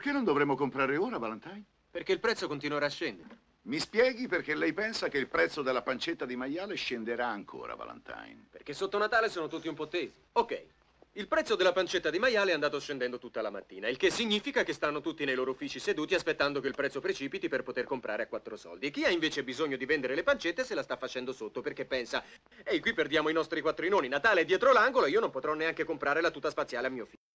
Perché non dovremmo comprare ora, Valentine? Perché il prezzo continuerà a scendere. Mi spieghi perché lei pensa che il prezzo della pancetta di maiale scenderà ancora, Valentine? Perché sotto Natale sono tutti un po' tesi. Ok, il prezzo della pancetta di maiale è andato scendendo tutta la mattina, il che significa che stanno tutti nei loro uffici seduti aspettando che il prezzo precipiti per poter comprare a quattro soldi. E chi ha invece bisogno di vendere le pancette se la sta facendo sotto perché pensa, ehi, qui perdiamo i nostri quattrinoni, Natale è dietro l'angolo, e io non potrò neanche comprare la tuta spaziale a mio figlio.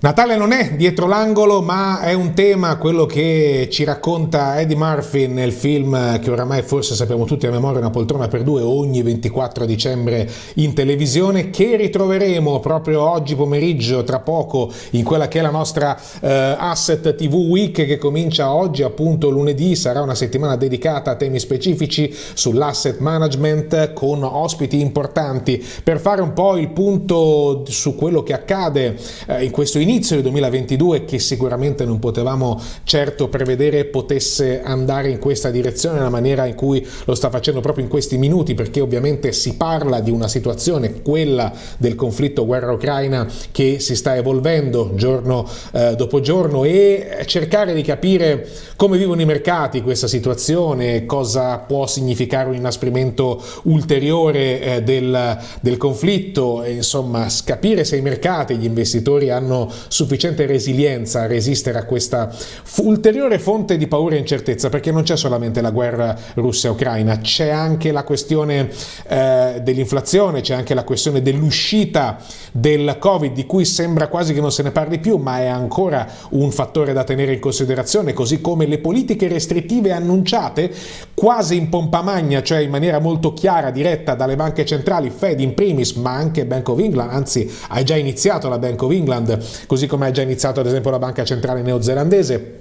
Natale non è dietro l'angolo, ma è un tema quello che ci racconta Eddie Murphy nel film che oramai forse sappiamo tutti a memoria, Una poltrona per due, ogni 24 dicembre in televisione, che ritroveremo proprio oggi pomeriggio, tra poco, in quella che è la nostra eh, Asset TV Week che comincia oggi, appunto lunedì, sarà una settimana dedicata a temi specifici sull'asset management con ospiti importanti per fare un po' il punto su quello che accade eh, in questo inizio all'inizio del 2022 che sicuramente non potevamo certo prevedere potesse andare in questa direzione nella maniera in cui lo sta facendo proprio in questi minuti perché ovviamente si parla di una situazione, quella del conflitto guerra ucraina che si sta evolvendo giorno eh, dopo giorno e cercare di capire come vivono i mercati questa situazione, cosa può significare un inasprimento ulteriore eh, del, del conflitto, e, insomma capire se i mercati, gli investitori hanno sufficiente resilienza a resistere a questa ulteriore fonte di paura e incertezza, perché non c'è solamente la guerra russa ucraina c'è anche la questione eh, dell'inflazione, c'è anche la questione dell'uscita del Covid, di cui sembra quasi che non se ne parli più, ma è ancora un fattore da tenere in considerazione, così come le politiche restrittive annunciate quasi in pompa magna, cioè in maniera molto chiara, diretta dalle banche centrali, Fed in primis, ma anche Bank of England, anzi ha già iniziato la Bank of England così come ha già iniziato ad esempio la banca centrale neozelandese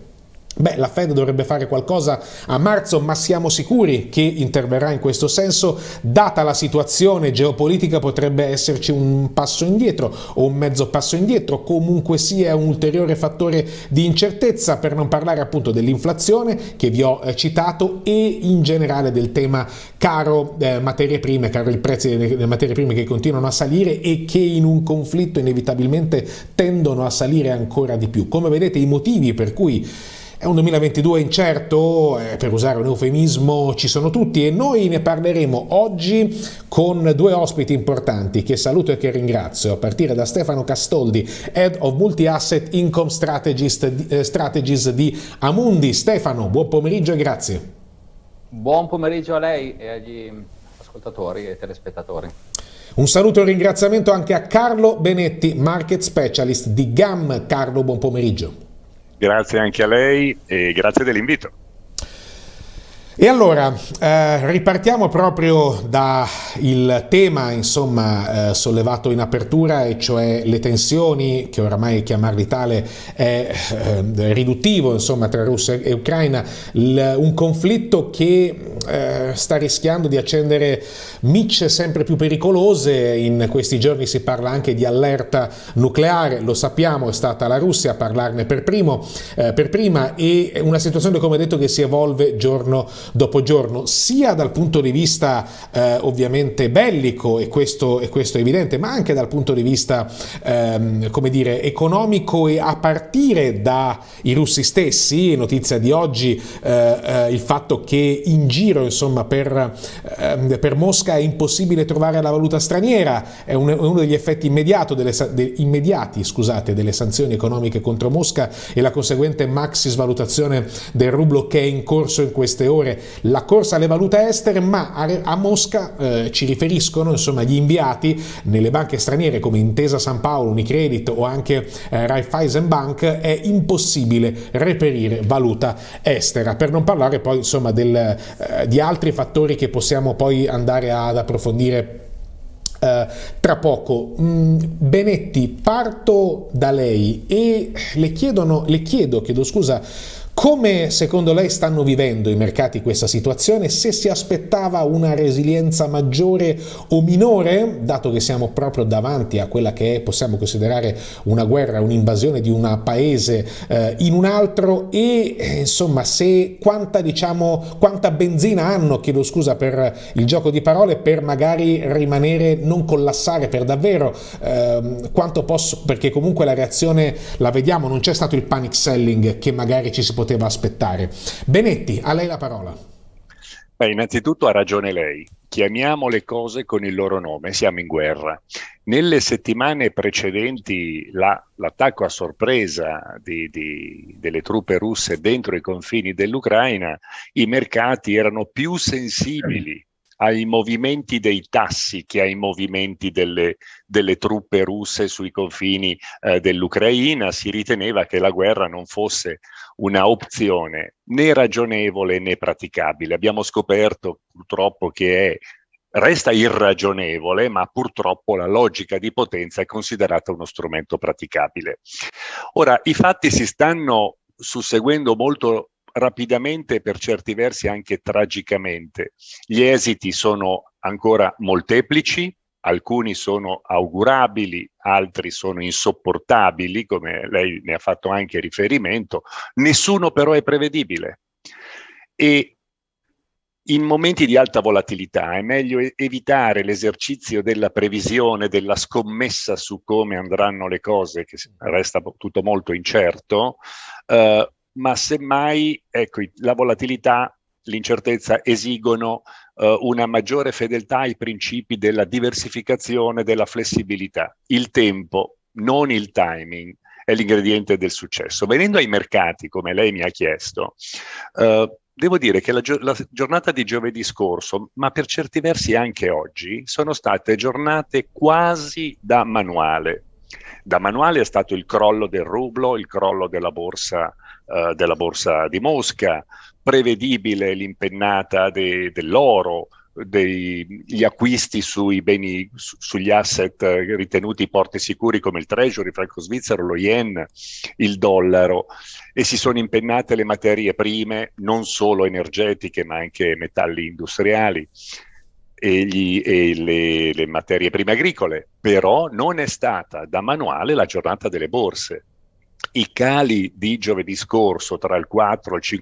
Beh, la Fed dovrebbe fare qualcosa a marzo, ma siamo sicuri che interverrà in questo senso? Data la situazione geopolitica potrebbe esserci un passo indietro o un mezzo passo indietro, comunque sia un ulteriore fattore di incertezza, per non parlare appunto dell'inflazione che vi ho eh, citato e in generale del tema caro eh, materie prime, caro i prezzi delle materie prime che continuano a salire e che in un conflitto inevitabilmente tendono a salire ancora di più. Come vedete i motivi per cui è un 2022 incerto, eh, per usare un eufemismo ci sono tutti e noi ne parleremo oggi con due ospiti importanti che saluto e che ringrazio, a partire da Stefano Castoldi, Head of Multi-Asset Income Strategies eh, di Amundi. Stefano, buon pomeriggio e grazie. Buon pomeriggio a lei e agli ascoltatori e telespettatori. Un saluto e un ringraziamento anche a Carlo Benetti, Market Specialist di GAM. Carlo, buon pomeriggio. Grazie anche a lei e grazie dell'invito. E allora, eh, ripartiamo proprio dal tema insomma, eh, sollevato in apertura, e cioè le tensioni, che oramai chiamarli tale è eh, riduttivo insomma, tra Russia e Ucraina, il, un conflitto che eh, sta rischiando di accendere micce sempre più pericolose, in questi giorni si parla anche di allerta nucleare, lo sappiamo è stata la Russia a parlarne per, primo, eh, per prima e una situazione come detto che si evolve giorno giorno dopo giorno, sia dal punto di vista eh, ovviamente bellico, e questo, e questo, è evidente, ma anche dal punto di vista ehm, come dire, economico e a partire dai russi stessi, notizia di oggi, eh, eh, il fatto che in giro insomma, per, ehm, per, Mosca è impossibile trovare la valuta straniera, è, un, è uno degli effetti delle, de, immediati scusate, delle sanzioni economiche contro Mosca e la conseguente maxi svalutazione del rublo che è in corso in queste ore la corsa alle valute estere, ma a, a Mosca eh, ci riferiscono insomma, gli inviati nelle banche straniere come Intesa San Paolo, Unicredit o anche eh, Raiffeisen Bank, è impossibile reperire valuta estera. Per non parlare poi insomma, del, eh, di altri fattori che possiamo poi andare ad approfondire Uh, tra poco. Mm, Benetti, parto da lei e le, chiedono, le chiedo, chiedo scusa, come secondo lei stanno vivendo i mercati questa situazione? Se si aspettava una resilienza maggiore o minore, dato che siamo proprio davanti a quella che è, possiamo considerare una guerra, un'invasione di un paese eh, in un altro e eh, insomma se quanta, diciamo, quanta benzina hanno, chiedo scusa per il gioco di parole, per magari rimanere, non collassare per davvero, eh, quanto posso, perché comunque la reazione la vediamo, non c'è stato il panic selling che magari ci si poteva poteva aspettare. Benetti, a lei la parola. Beh, innanzitutto ha ragione lei. Chiamiamo le cose con il loro nome, siamo in guerra. Nelle settimane precedenti l'attacco a sorpresa di, di, delle truppe russe dentro i confini dell'Ucraina, i mercati erano più sensibili ai movimenti dei tassi che ai movimenti delle, delle truppe russe sui confini eh, dell'Ucraina, si riteneva che la guerra non fosse un'opzione né ragionevole né praticabile. Abbiamo scoperto purtroppo che è resta irragionevole, ma purtroppo la logica di potenza è considerata uno strumento praticabile. Ora, i fatti si stanno susseguendo molto rapidamente e per certi versi anche tragicamente. Gli esiti sono ancora molteplici, alcuni sono augurabili, altri sono insopportabili, come lei ne ha fatto anche riferimento, nessuno però è prevedibile. E in momenti di alta volatilità è meglio evitare l'esercizio della previsione, della scommessa su come andranno le cose, che resta tutto molto incerto, eh, ma semmai ecco, la volatilità l'incertezza esigono eh, una maggiore fedeltà ai principi della diversificazione, della flessibilità. Il tempo, non il timing, è l'ingrediente del successo. Venendo ai mercati, come lei mi ha chiesto, eh, devo dire che la, gio- la, giornata di giovedì scorso, ma per certi versi anche oggi, sono state giornate quasi da manuale. Da manuale è stato il crollo del rublo, il crollo della borsa, eh, della borsa di Mosca, prevedibile l'impennata de, dell'oro, degli acquisti sui beni, su, sugli asset ritenuti porte sicuri come il treasury franco-svizzero, lo yen, il dollaro e si sono impennate le materie prime non solo energetiche ma anche metalli industriali e, gli, e le, le, materie prime agricole, però non è stata da manuale la giornata delle borse. I cali di giovedì scorso tra il 4 e il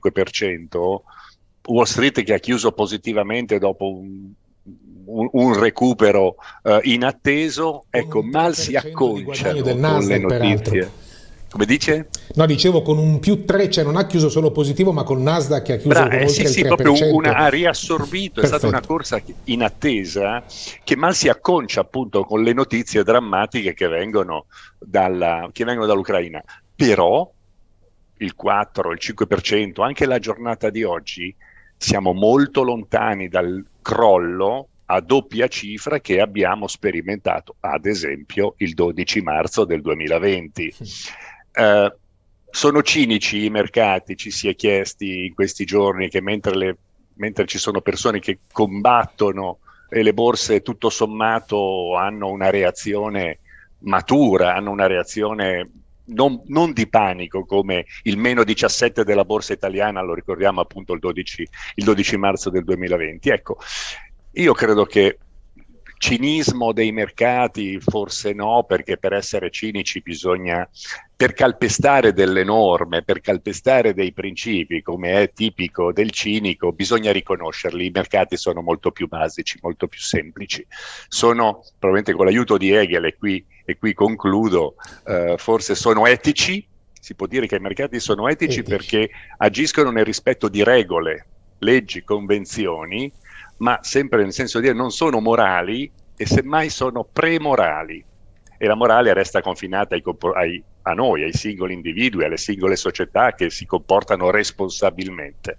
5%, Wall Street che ha chiuso positivamente dopo un, un, un recupero uh, inatteso, ecco, mal si acconcia con le notizie. Peraltro come dice? No, dicevo con un più 3, cioè non ha chiuso solo positivo, ma con Nasdaq ha chiuso Bra- con eh, sì, sì, proprio una, ha riassorbito, è stata una corsa in attesa che mal si acconcia appunto con le notizie drammatiche che vengono, dalla, che vengono dall'Ucraina. Però il 4, il 5%, anche la giornata di oggi, siamo molto lontani dal crollo a doppia cifra che abbiamo sperimentato, ad esempio, il 12 marzo del 2020. Sì Eh, sono cinici i mercati, ci si è chiesti in questi giorni che mentre, le, mentre ci sono persone che combattono e le borse tutto sommato hanno una reazione matura, hanno una reazione non, non, di panico come il meno 17 della borsa italiana, lo ricordiamo appunto il 12, il 12 marzo del 2020. Ecco, io credo che cinismo dei mercati forse no, perché per essere cinici bisogna, per calpestare delle norme, per calpestare dei principi, come è tipico del cinico, bisogna riconoscerli. I mercati sono molto più basici, molto più semplici. Sono, probabilmente con l'aiuto di Hegel, e qui, e qui concludo, eh, forse sono etici. Si può dire che i mercati sono etici, etici. perché agiscono nel rispetto di regole, leggi, convenzioni ma sempre nel senso di dire non sono morali e semmai sono premorali. E la morale resta confinata ai, ai, a noi, ai singoli individui, alle singole società che si comportano responsabilmente.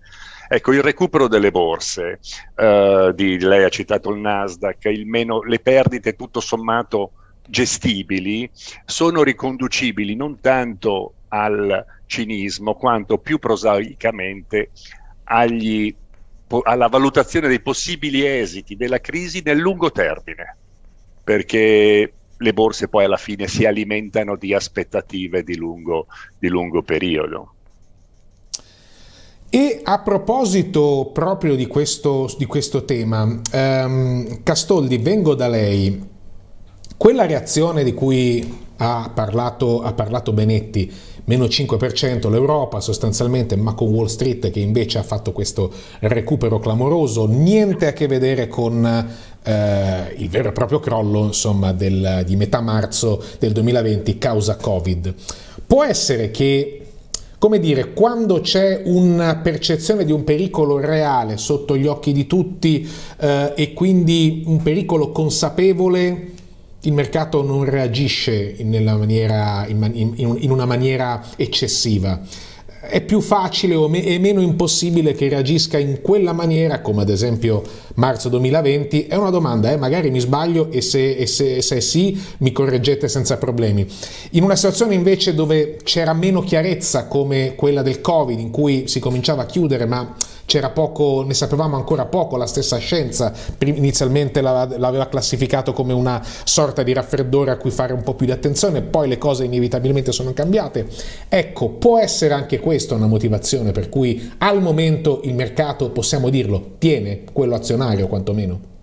Ecco, il recupero delle borse, eh, di, lei ha citato il Nasdaq, il meno, le perdite tutto sommato gestibili sono riconducibili non tanto al cinismo quanto più prosaicamente agli alla valutazione dei possibili esiti della crisi nel lungo termine, perché le borse poi alla fine si alimentano di aspettative di lungo, di lungo periodo. E a proposito proprio di questo, di questo tema, ehm, Castoldi, vengo da lei. Quella reazione di cui ha parlato, ha parlato Benetti, meno 5% l'Europa sostanzialmente, ma con Wall Street che invece ha fatto questo recupero clamoroso, niente a che vedere con eh, il vero e proprio crollo insomma, del, di metà marzo del 2020 causa Covid. Può essere che come dire, quando c'è una percezione di un pericolo reale sotto gli occhi di tutti eh, e quindi un pericolo consapevole, il mercato non reagisce in, maniera, in, in una maniera eccessiva è più facile o me- è meno impossibile che reagisca in quella maniera, come ad esempio marzo 2020? È una domanda, eh? magari mi sbaglio e se, e se, se sì mi correggete senza problemi. In una situazione invece dove c'era meno chiarezza come quella del Covid, in cui si cominciava a chiudere, ma c'era poco, ne sapevamo ancora poco, la stessa scienza inizialmente l'aveva classificato come una sorta di raffreddore a cui fare un po' più di attenzione, poi le cose inevitabilmente sono cambiate. Ecco, può essere anche questa una motivazione per cui al momento il mercato, possiamo dirlo, tiene quello azionario quantomeno.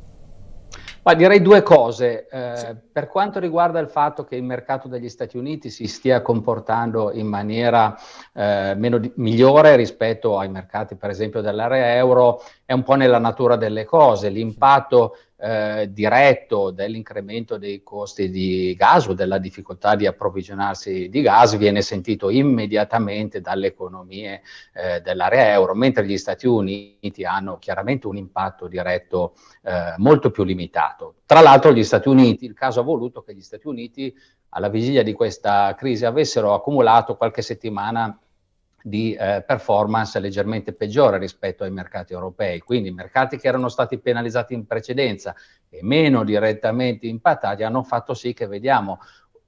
Ma direi due cose. Eh, sì. Per quanto riguarda il fatto che il mercato degli Stati Uniti si stia comportando in maniera eh, meno di- migliore rispetto ai mercati, per esempio, dell'area euro, è un po' nella natura delle cose. L'impatto eh, diretto dell'incremento dei costi di gas o della difficoltà di approvvigionarsi di gas viene sentito immediatamente dalle economie eh, dell'area euro, mentre gli Stati Uniti hanno chiaramente un impatto diretto eh, molto più limitato. Tra l'altro gli Stati Uniti, il caso ha voluto che gli Stati Uniti alla vigilia di questa crisi avessero accumulato qualche settimana di eh, performance leggermente peggiore rispetto ai mercati europei. Quindi mercati che erano stati penalizzati in precedenza e meno direttamente impattati hanno fatto sì che vediamo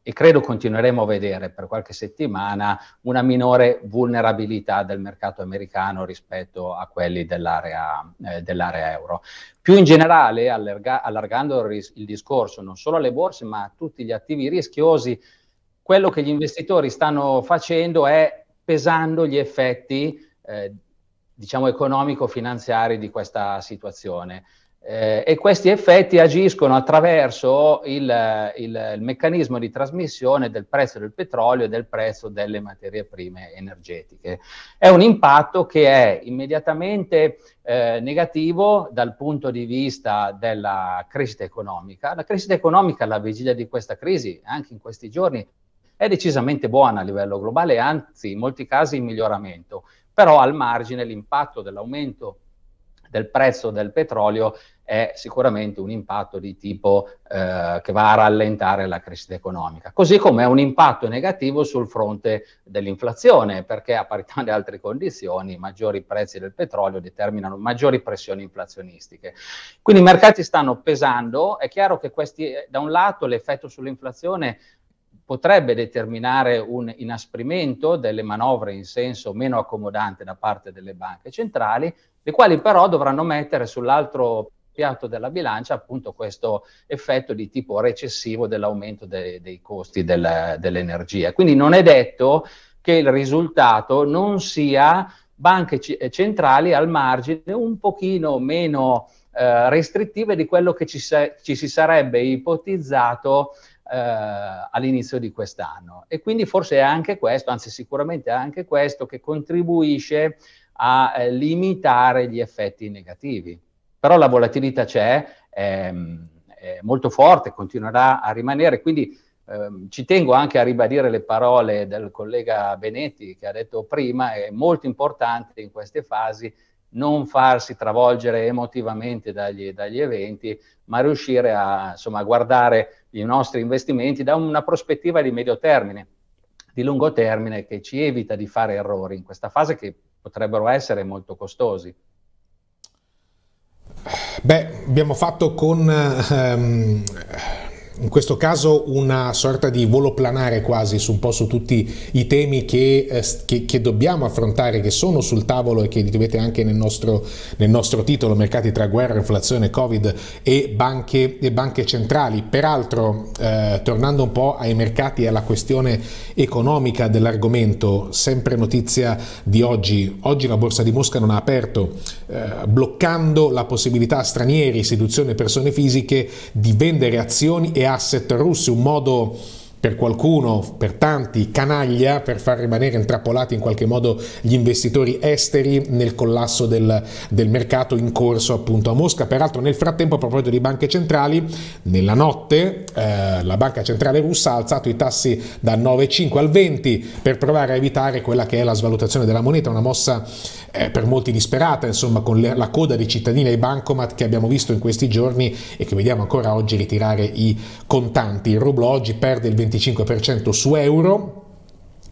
e credo continueremo a vedere per qualche settimana una minore vulnerabilità del mercato americano rispetto a quelli dell'area, eh, dell'area euro. Più in generale, allarga- allargando il, ris- il discorso non solo alle borse ma a tutti gli attivi rischiosi, quello che gli investitori stanno facendo è pesando gli effetti eh, diciamo economico-finanziari di questa situazione. Eh, e questi effetti agiscono attraverso il, il, il, meccanismo di trasmissione del prezzo del petrolio e del prezzo delle materie prime energetiche. È un impatto che è immediatamente eh, negativo dal punto di vista della crescita economica. La crescita economica alla vigilia di questa crisi, anche in questi giorni, è decisamente buona a livello globale, anzi in molti casi in miglioramento, però al margine l'impatto dell'aumento del prezzo del petrolio è sicuramente un impatto di tipo eh, che va a rallentare la crescita economica, così come è un impatto negativo sul fronte dell'inflazione, perché a parità di altre condizioni maggiori prezzi del petrolio determinano maggiori pressioni inflazionistiche. Quindi i mercati stanno pesando, è chiaro che questi, eh, da un lato l'effetto sull'inflazione potrebbe determinare un inasprimento delle manovre in senso meno accomodante da parte delle banche centrali, le quali però dovranno mettere sull'altro piatto della bilancia appunto questo effetto di tipo recessivo dell'aumento de dei costi del dell'energia. Quindi non è detto che il risultato non sia banche eh, centrali al margine un pochino meno eh, restrittive di quello che ci, ci si sarebbe ipotizzato eh, all'inizio di quest'anno. E quindi forse è anche questo, anzi sicuramente è anche questo, che contribuisce a eh, limitare gli effetti negativi. Però la volatilità c'è, ehm, è molto forte, continuerà a rimanere, quindi ehm, ci tengo anche a ribadire le parole del collega Benetti che ha detto prima, è molto importante in queste fasi non farsi travolgere emotivamente dagli, dagli eventi, ma riuscire a insomma, guardare i nostri investimenti da una prospettiva di medio termine, di lungo termine, che ci evita di fare errori in questa fase che potrebbero essere molto costosi. Beh, abbiamo fatto con... Ehm in questo caso una sorta di volo planare quasi su un po' su tutti i temi che, eh, che, che dobbiamo affrontare, che sono sul tavolo e che li vedete anche nel nostro, nel nostro, titolo, mercati tra guerra, inflazione, Covid e banche, e banche centrali. Peraltro, eh, tornando un po' ai mercati e alla questione economica dell'argomento, sempre notizia di oggi, oggi la borsa di Mosca non ha aperto, eh, bloccando la possibilità a stranieri, istituzioni e persone fisiche di vendere azioni e asset russi, un modo per qualcuno, per tanti, canaglia per far rimanere intrappolati in qualche modo gli investitori esteri nel collasso del, del, mercato in corso appunto a Mosca. Peraltro nel frattempo a proposito di banche centrali, nella notte eh, la banca centrale russa ha alzato i tassi da 9,5 al 20 per provare a evitare quella che è la svalutazione della moneta, una mossa eh, per molti disperata, insomma, con le, la coda dei cittadini ai bancomat che abbiamo visto in questi giorni e che vediamo ancora oggi ritirare i contanti. Il rublo oggi perde il 25% su euro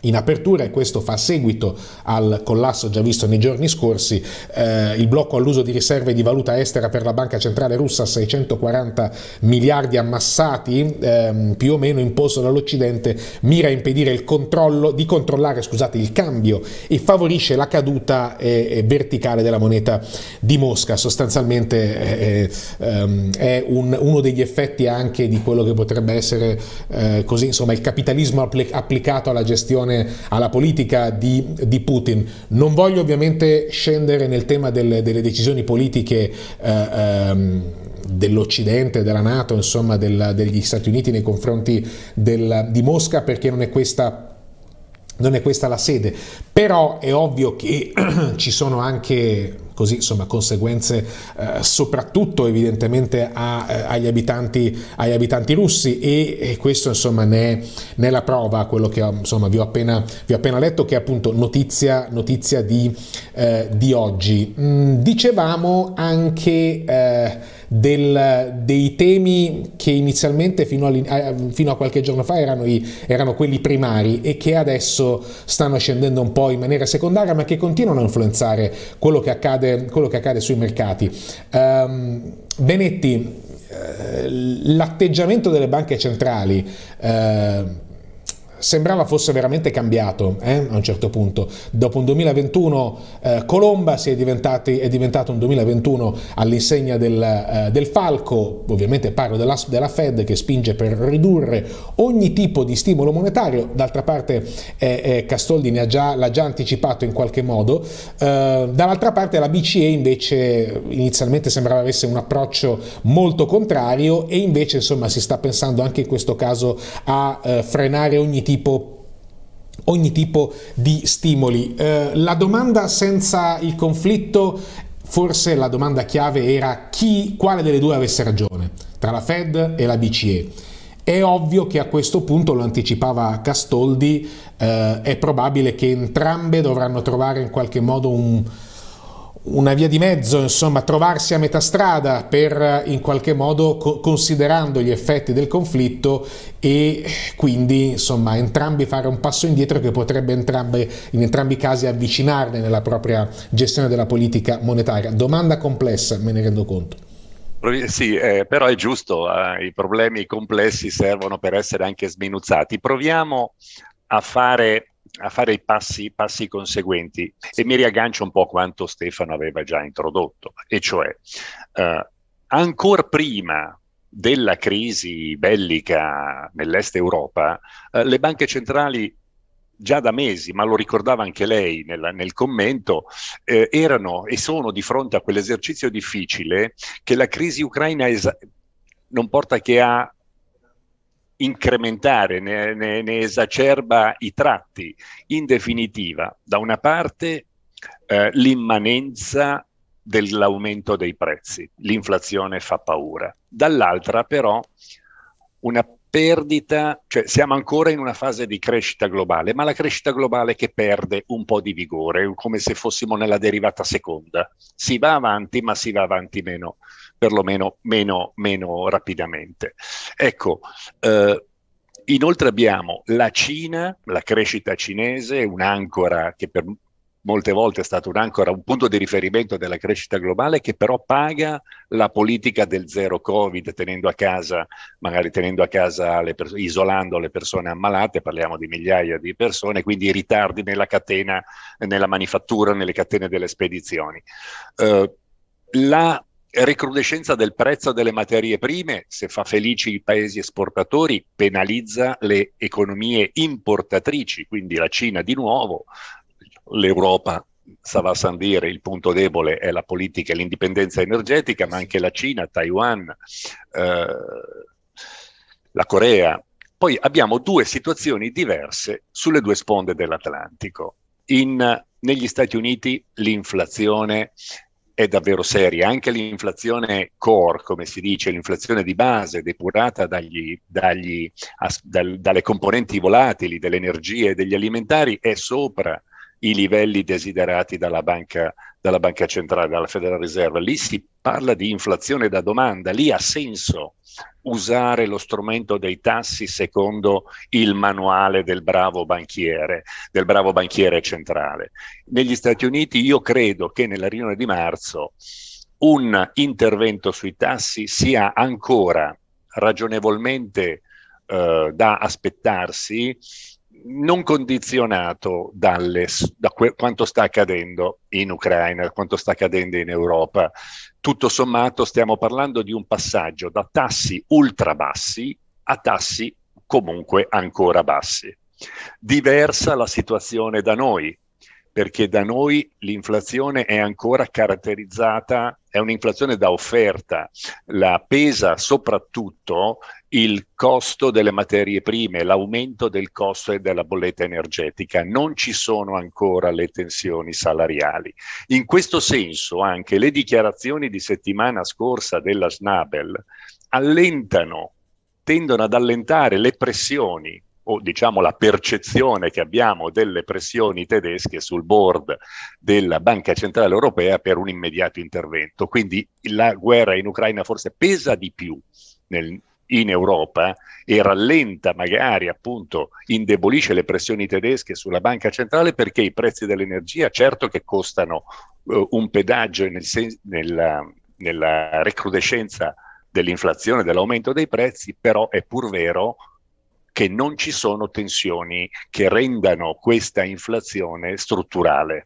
in apertura, e questo fa seguito al collasso già visto nei giorni scorsi, eh, il blocco all'uso di riserve di valuta estera per la Banca Centrale Russa, 640 miliardi ammassati, ehm, più o meno imposto dall'Occidente, mira a impedire il controllo, di controllare scusate, il cambio e favorisce la caduta eh, eh verticale della moneta di Mosca. Sostanzialmente eh, eh, ehm, è un, uno degli effetti anche di quello che potrebbe essere eh, così, insomma, il capitalismo applicato alla gestione attenzione alla politica di, di Putin. Non voglio ovviamente scendere nel tema delle, delle decisioni politiche eh, ehm, dell'Occidente, della Nato, insomma del, degli Stati Uniti nei confronti del, di Mosca perché non è questa non è questa la sede, però è ovvio che ci sono anche così insomma conseguenze eh, soprattutto evidentemente a, eh, agli, abitanti, agli, abitanti, russi e, e questo insomma ne è, la prova quello che insomma vi ho appena, vi ho appena letto che è appunto notizia, notizia di, eh, di oggi. Mm, dicevamo anche eh, del, dei temi che inizialmente fino a, eh, fino a qualche giorno fa erano, i, erano, quelli primari e che adesso stanno scendendo un po' in maniera secondaria ma che continuano a influenzare quello che accade, quello che accade sui mercati. Um, Benetti, eh, l'atteggiamento delle banche centrali... Uh, sembrava fosse veramente cambiato eh, a un certo punto. Dopo un 2021 eh, Colomba si è, è, diventato un 2021 all'insegna del, eh, del, falco, ovviamente parlo della, della, Fed che spinge per ridurre ogni tipo di stimolo monetario, d'altra parte eh, eh, Castoldi l'ha già, già anticipato in qualche modo, dall'altra parte la BCE invece inizialmente sembrava avesse un approccio molto contrario e invece insomma si sta pensando anche in questo caso a frenare ogni tipo tipo ogni tipo di stimoli. Eh, la domanda senza il conflitto, forse la domanda chiave era chi, quale delle due avesse ragione, tra la Fed e la BCE. È ovvio che a questo punto, lo anticipava Castoldi, eh, è probabile che entrambe dovranno trovare in qualche modo un, una via di mezzo, insomma, trovarsi a metà strada per eh, in qualche modo co considerando gli effetti del conflitto e quindi, insomma, entrambi fare un passo indietro che potrebbe entrambe, in entrambi i casi avvicinarne nella propria gestione della politica monetaria. Domanda complessa, me ne rendo conto. Sì, eh, però è giusto, eh, i problemi complessi servono per essere anche sminuzzati. Proviamo a fare a fare i passi, passi conseguenti e mi riaggancio un po' a quanto Stefano aveva già introdotto, e cioè eh, ancora prima della crisi bellica nell'est Europa, eh, le banche centrali già da mesi, ma lo ricordava anche lei nella, nel commento, eh, erano e sono di fronte a quell'esercizio difficile che la crisi ucraina es- non porta che a incrementare, ne, ne, ne esacerba i tratti. In definitiva, da una parte eh, l'immanenza dell'aumento dei prezzi, l'inflazione fa paura, dall'altra però una perdita, cioè siamo ancora in una fase di crescita globale, ma la crescita globale che perde un po' di vigore, come se fossimo nella derivata seconda. Si va avanti, ma si va avanti meno, perlomeno meno, meno rapidamente. Ecco, eh, inoltre abbiamo la Cina, la crescita cinese, un'ancora che per molte volte è stata un'ancora, un punto di riferimento della crescita globale che però paga la politica del zero covid tenendo a casa, magari tenendo a casa, le pers- isolando le persone ammalate, parliamo di migliaia di persone, quindi i ritardi nella catena, nella manifattura, nelle catene delle spedizioni. Eh, la ricrudescenza del prezzo delle materie prime, se fa felici i paesi esportatori, penalizza le economie importatrici, quindi la Cina di nuovo, l'Europa va Sava dire, il punto debole è la politica e l'indipendenza energetica, ma anche la Cina, Taiwan, eh, la Corea. Poi abbiamo due situazioni diverse sulle due sponde dell'Atlantico. In, negli Stati Uniti l'inflazione è davvero seria. Anche l'inflazione core, come si dice, l'inflazione di base depurata dagli, dagli, as, dal, dalle componenti volatili, delle energie e degli alimentari, è sopra i livelli desiderati dalla banca, dalla banca centrale, dalla Federal Reserve. Lì si parla di inflazione da domanda, lì ha senso usare lo strumento dei tassi secondo il manuale del bravo banchiere, del bravo banchiere centrale. Negli Stati Uniti io credo che nella riunione di marzo un intervento sui tassi sia ancora ragionevolmente eh, da aspettarsi non condizionato dalle, da que, quanto sta accadendo in Ucraina, quanto sta accadendo in Europa. Tutto sommato stiamo parlando di un passaggio da tassi ultra bassi a tassi comunque ancora bassi. Diversa la situazione da noi, perché da noi l'inflazione è ancora caratterizzata, è un'inflazione da offerta, la pesa soprattutto il costo delle materie prime, l'aumento del costo e della bolletta energetica, non ci sono ancora le tensioni salariali. In questo senso anche le dichiarazioni di settimana scorsa della Snabel allentano, tendono ad allentare le pressioni o diciamo la percezione che abbiamo delle pressioni tedesche sul board della Banca Centrale Europea per un immediato intervento. Quindi la guerra in Ucraina forse pesa di più nel, in Europa e rallenta magari appunto indebolisce le pressioni tedesche sulla banca centrale perché i prezzi dell'energia certo che costano uh, un pedaggio nel sen- nella, nella recrudescenza dell'inflazione, dell'aumento dei prezzi, però è pur vero che non ci sono tensioni che rendano questa inflazione strutturale,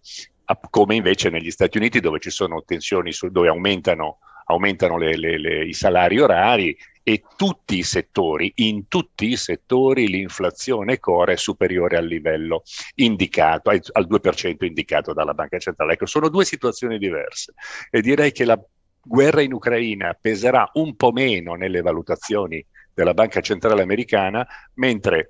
come invece negli Stati Uniti dove ci sono tensioni su, dove aumentano, aumentano le, le, le, i salari orari e tutti i settori, in tutti i settori l'inflazione core è superiore al livello indicato, al 2% indicato dalla Banca Centrale. Ecco, sono due situazioni diverse e direi che la guerra in Ucraina peserà un po' meno nelle valutazioni della Banca Centrale Americana, mentre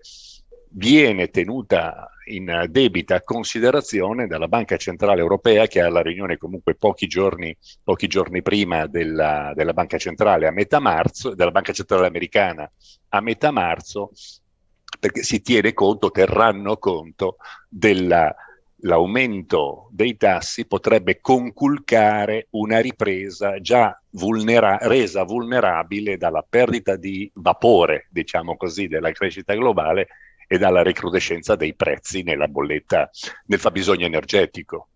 viene tenuta in debita considerazione dalla Banca Centrale Europea che ha la riunione comunque pochi giorni, pochi giorni prima della, della, Banca Centrale a metà marzo, della Banca Centrale Americana a metà marzo, perché si tiene conto, terranno conto della, l'aumento dei tassi potrebbe conculcare una ripresa già vulnera- resa vulnerabile dalla perdita di vapore, diciamo così, della crescita globale e dalla recrudescenza dei prezzi nella bolletta, nel fabbisogno energetico.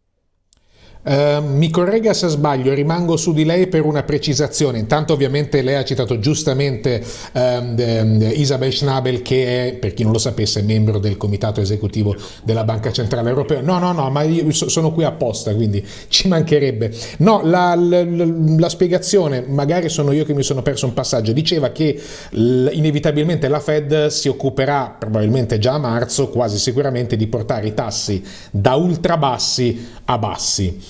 Ehm, mi corregga se sbaglio, rimango su di lei per una precisazione. Intanto ovviamente lei ha citato giustamente um, Isabel Schnabel che è, per chi non lo sapesse, membro del comitato esecutivo della Banca Centrale Europea. No, no, no, ma io sono qui apposta, quindi ci mancherebbe. No, la, la, la spiegazione, magari sono io che mi sono perso un passaggio, diceva che inevitabilmente la Fed si occuperà, probabilmente già a marzo, quasi sicuramente, di portare i tassi da ultrabassi a bassi.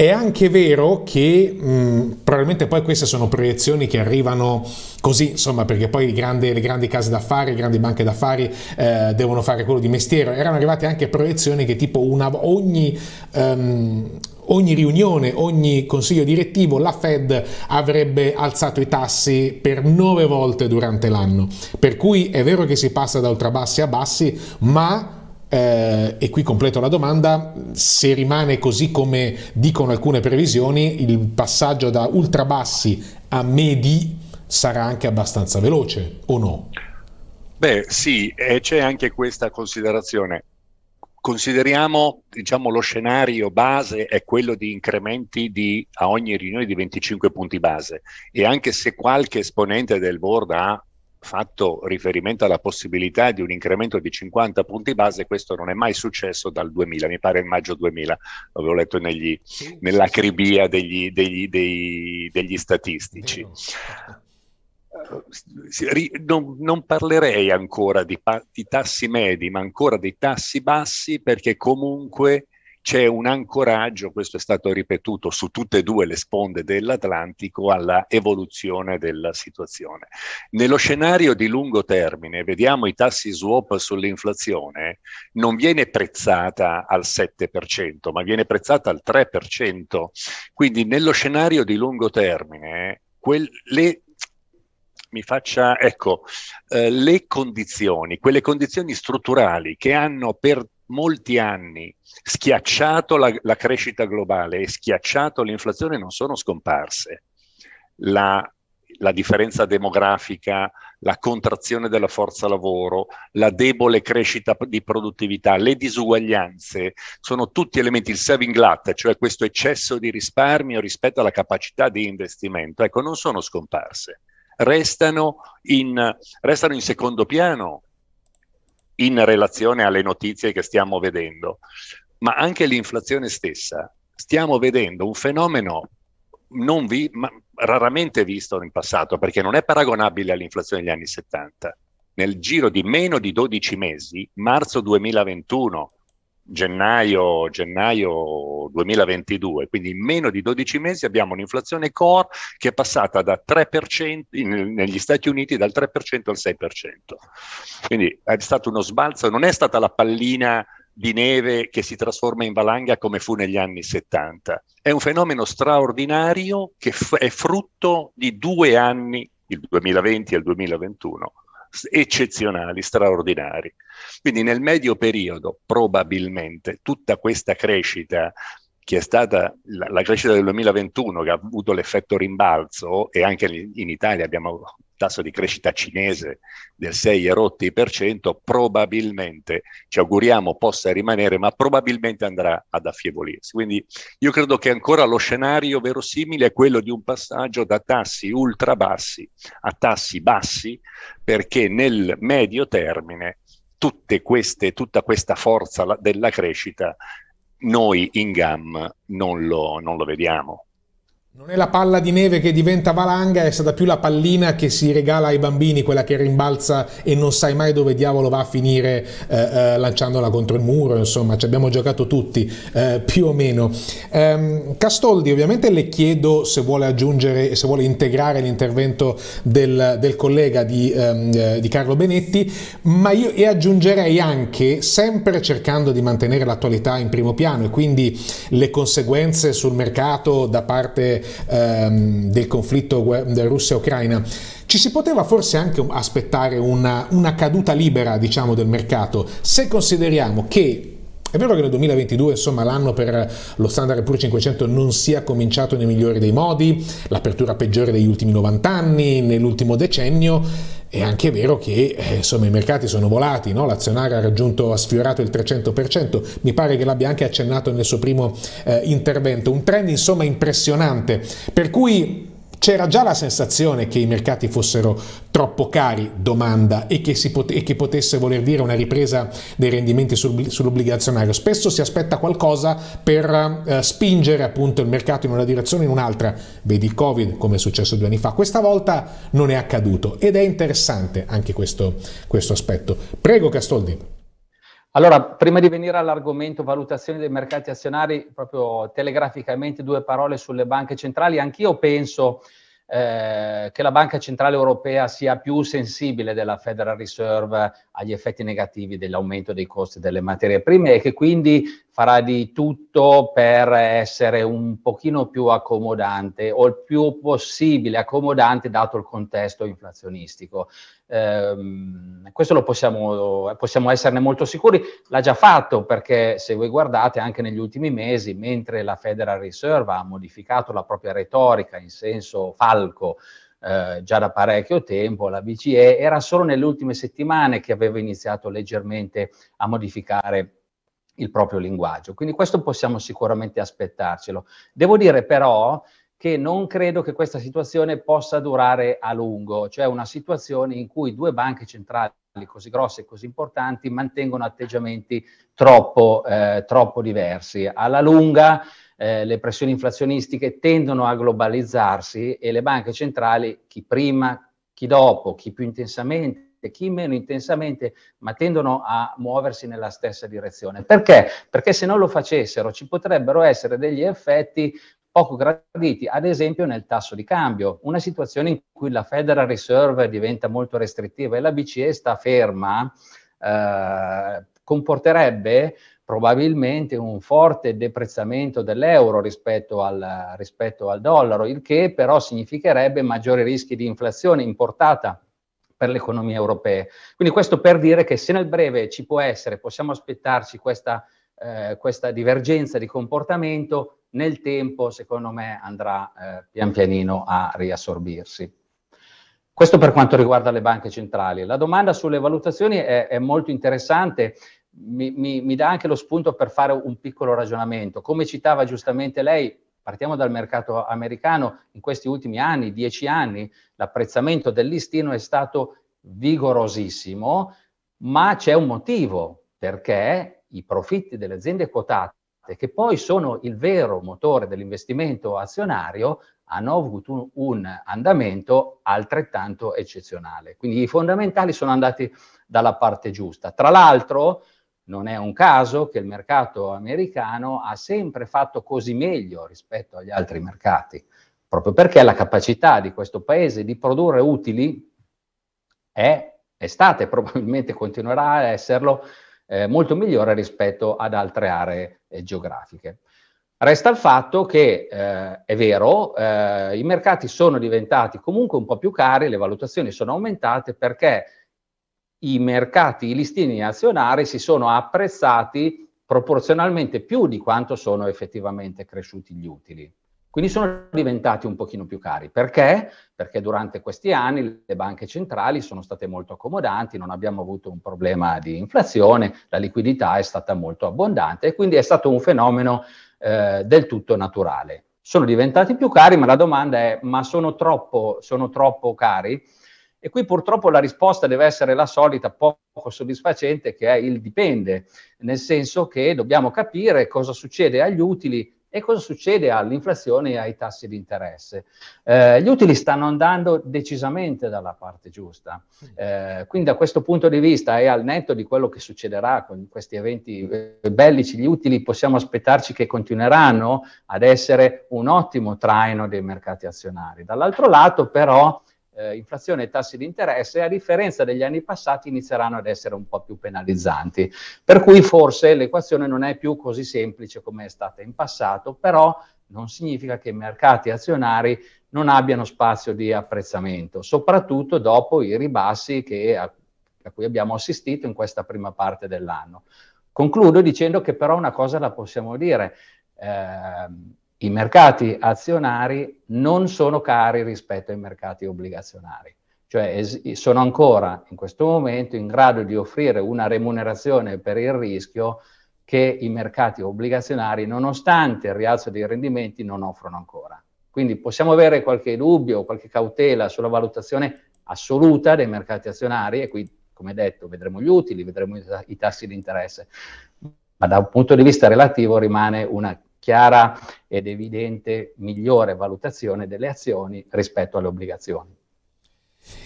È anche vero che mh, mm, probabilmente poi queste sono proiezioni che arrivano così, insomma, perché poi grandi, le grandi case d'affari, le grandi banche d'affari eh, devono fare quello di mestiere. Erano arrivate anche proiezioni che tipo una, ogni... Um, ogni riunione, ogni consiglio direttivo, la Fed avrebbe alzato i tassi per nove volte durante l'anno. Per cui è vero che si passa da ultrabassi a bassi, ma eh, e qui completo la domanda, se rimane così come dicono alcune previsioni, il passaggio da ultra bassi a medi sarà anche abbastanza veloce o no? Beh sì, e c'è anche questa considerazione. Consideriamo, diciamo, lo scenario base è quello di incrementi di, a ogni riunione di 25 punti base e anche se qualche esponente del board ha fatto riferimento alla possibilità di un incremento di 50 punti base, questo non è mai successo dal 2000, mi pare il maggio 2000, l'avevo letto negli, nell'acribia degli, degli, dei, degli statistici. Certo. Eh, non, non, parlerei ancora di, di tassi medi, ma ancora dei tassi bassi, perché comunque c'è un ancoraggio, questo è stato ripetuto su tutte e due le sponde dell'Atlantico, alla evoluzione della situazione. Nello scenario di lungo termine, vediamo i tassi swap sull'inflazione, non viene prezzata al 7%, ma viene prezzata al 3%. Quindi nello scenario di lungo termine, quel, le mi faccia, ecco, eh, le condizioni, quelle condizioni strutturali che hanno per molti anni schiacciato la, la crescita globale e schiacciato l'inflazione non sono scomparse. La, la differenza demografica, la contrazione della forza lavoro, la debole crescita di produttività, le disuguaglianze, sono tutti elementi, il saving glut, cioè questo eccesso di risparmio rispetto alla capacità di investimento, ecco, non sono scomparse, restano in, restano in secondo piano in relazione alle notizie che stiamo vedendo, ma anche l'inflazione stessa. Stiamo vedendo un fenomeno non vi, raramente visto in passato, perché non è paragonabile all'inflazione degli anni 70. Nel giro di meno di 12 mesi, marzo 2021, gennaio, gennaio 2022, quindi in meno di 12 mesi abbiamo un'inflazione core che è passata da 3% negli Stati Uniti dal 3% al 6%. Quindi è stato uno sbalzo, non è stata la pallina di neve che si trasforma in valanga come fu negli anni 70. È un fenomeno straordinario che f- è frutto di due anni, il 2020 e il 2021, eccezionali, straordinari. Quindi nel medio periodo probabilmente tutta questa crescita che è stata la, la, crescita del 2021 che ha avuto l'effetto rimbalzo e anche in Italia abbiamo tasso di crescita cinese del 6,8%, probabilmente, ci auguriamo possa rimanere, ma probabilmente andrà ad affievolirsi. Quindi io credo che ancora lo scenario verosimile è quello di un passaggio da tassi ultra bassi a tassi bassi, perché nel medio termine queste, tutta questa forza della crescita noi in GAM non lo, non lo vediamo. Non è la palla di neve che diventa valanga, è stata più la pallina che si regala ai bambini, quella che rimbalza e non sai mai dove diavolo va a finire eh, eh, lanciandola contro il muro, insomma, ci abbiamo giocato tutti, eh, più o meno. Um, ehm, Castoldi, ovviamente le chiedo se vuole aggiungere, e se vuole integrare l'intervento del, del collega di, um, di, Carlo Benetti, ma io e aggiungerei anche, sempre cercando di mantenere l'attualità in primo piano e quindi le conseguenze sul mercato da parte ehm, del conflitto Russia-Ucraina, ci si poteva forse anche aspettare una, una caduta libera diciamo, del mercato se consideriamo che è vero che nel 2022, insomma, l'anno per lo Standard Poor's 500 non sia cominciato nei migliori dei modi, l'apertura peggiore degli ultimi 90 anni, nell'ultimo decennio, è anche vero che eh, insomma, i mercati sono volati, no? l'azionario ha raggiunto, ha sfiorato il 300%, mi pare che l'abbia anche accennato nel suo primo eh, intervento, un trend insomma impressionante, per cui c'era già la sensazione che i mercati fossero troppo cari, domanda, e che, pot e che potesse voler dire una ripresa dei rendimenti sul sull'obbligazionario. Spesso si aspetta qualcosa per eh, spingere appunto il mercato in una direzione o in un'altra. Vedi il Covid, come è successo due anni fa. Questa volta non è accaduto ed è interessante anche questo, questo aspetto. Prego Castoldi. Allora, prima di venire all'argomento valutazione dei mercati azionari, proprio telegraficamente due parole sulle banche centrali. Anch'io penso eh, che la Banca Centrale Europea sia più sensibile della Federal Reserve agli effetti negativi dell'aumento dei costi delle materie prime e che quindi farà di tutto per essere un pochino più accomodante o il più possibile accomodante dato il contesto inflazionistico. Ehm, questo lo possiamo, possiamo esserne molto sicuri, l'ha già fatto perché se voi guardate anche negli ultimi mesi, mentre la Federal Reserve ha modificato la propria retorica in senso falco eh, già da parecchio tempo, la BCE era solo nelle ultime settimane che aveva iniziato leggermente a modificare il proprio linguaggio. Quindi questo possiamo sicuramente aspettarcelo. Devo dire però che non credo che questa situazione possa durare a lungo, cioè una situazione in cui due banche centrali così grosse e così importanti mantengono atteggiamenti troppo, eh, troppo diversi. Alla lunga eh, le pressioni inflazionistiche tendono a globalizzarsi e le banche centrali, chi prima, chi dopo, chi più intensamente, chi meno intensamente, ma tendono a muoversi nella stessa direzione. Perché? Perché se non lo facessero ci potrebbero essere degli effetti poco graditi, ad esempio nel tasso di cambio, una situazione in cui la Federal Reserve diventa molto restrittiva e la BCE sta ferma, eh, comporterebbe probabilmente un forte deprezzamento dell'euro rispetto al, rispetto al dollaro, il che però significherebbe maggiori rischi di inflazione importata per le economie europee. Quindi questo per dire che se nel breve ci può essere, possiamo aspettarci questa, eh, questa divergenza di comportamento, nel tempo secondo me andrà eh, pian pianino a riassorbirsi. Questo per quanto riguarda le banche centrali. La domanda sulle valutazioni è, è molto interessante, mi, mi, mi dà anche lo spunto per fare un piccolo ragionamento. Come citava giustamente lei, partiamo dal mercato americano, in questi ultimi anni, dieci anni, l'apprezzamento del listino è stato vigorosissimo, ma c'è un motivo perché i profitti delle aziende quotate che poi sono il vero motore dell'investimento azionario, hanno avuto un, un andamento altrettanto eccezionale. Quindi i fondamentali sono andati dalla parte giusta. Tra l'altro, non è un caso che il mercato americano ha sempre fatto così meglio rispetto agli altri mercati, proprio perché la capacità di questo paese di produrre utili è, è stata e probabilmente continuerà a esserlo eh, molto migliore rispetto ad altre aree eh, geografiche. Resta il fatto che eh, è vero, eh, i mercati sono diventati comunque un po' più cari, le valutazioni sono aumentate perché i mercati, i listini azionari si sono apprezzati proporzionalmente più di quanto sono effettivamente cresciuti gli utili. Quindi sono diventati un pochino più cari. Perché? Perché durante questi anni le banche centrali sono state molto accomodanti, non abbiamo avuto un problema di inflazione, la liquidità è stata molto abbondante e quindi è stato un fenomeno eh, del tutto naturale. Sono diventati più cari, ma la domanda è, ma sono troppo, sono troppo cari? E qui purtroppo la risposta deve essere la solita poco soddisfacente che è il dipende, nel senso che dobbiamo capire cosa succede agli utili e cosa succede all'inflazione ah, e ai tassi di interesse? Eh, gli utili stanno andando decisamente dalla parte giusta. Eh, quindi da questo punto di vista e al netto di quello che succederà con questi eventi eh, bellici, gli utili possiamo aspettarci che continueranno ad essere un ottimo traino dei mercati azionari. Dall'altro lato però eh, inflazione e tassi di interesse, a differenza degli anni passati, inizieranno ad essere un po' più penalizzanti. Per cui forse l'equazione non è più così semplice come è stata in passato, però non significa che i mercati azionari non abbiano spazio di apprezzamento, soprattutto dopo i ribassi che, a, a cui abbiamo assistito in questa prima parte dell'anno. Concludo dicendo che però una cosa la possiamo dire. Eh, i mercati azionari non sono cari rispetto ai mercati obbligazionari, cioè es- sono ancora in questo momento in grado di offrire una remunerazione per il rischio che i mercati obbligazionari, nonostante il rialzo dei rendimenti, non offrono ancora. Quindi possiamo avere qualche dubbio, qualche cautela sulla valutazione assoluta dei mercati azionari e qui, come detto, vedremo gli utili, vedremo i, t- i tassi di interesse, ma da un punto di vista relativo rimane una chiara ed evidente migliore valutazione delle azioni rispetto alle obbligazioni.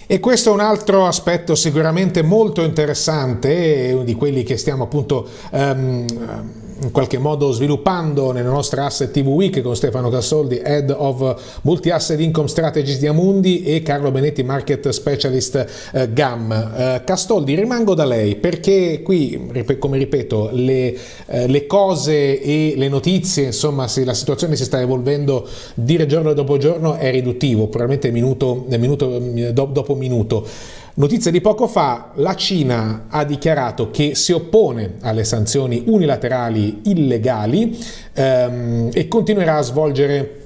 E questo è un altro aspetto sicuramente molto interessante, di quelli che stiamo appunto... Um, in qualche modo sviluppando nella nostra Asset TV Week con Stefano Cassoldi, Head of Multi Asset Income Strategies di Amundi e Carlo Benetti, Market Specialist eh, GAM. Eh, Castoldi, rimango da lei perché qui, come ripeto, le, eh, le cose e le notizie, insomma, se la situazione si sta evolvendo dire giorno dopo giorno è riduttivo, probabilmente minuto, minuto mm, dopo minuto. Notizia di poco fa, la Cina ha dichiarato che si oppone alle sanzioni unilaterali illegali ehm, e continuerà a svolgere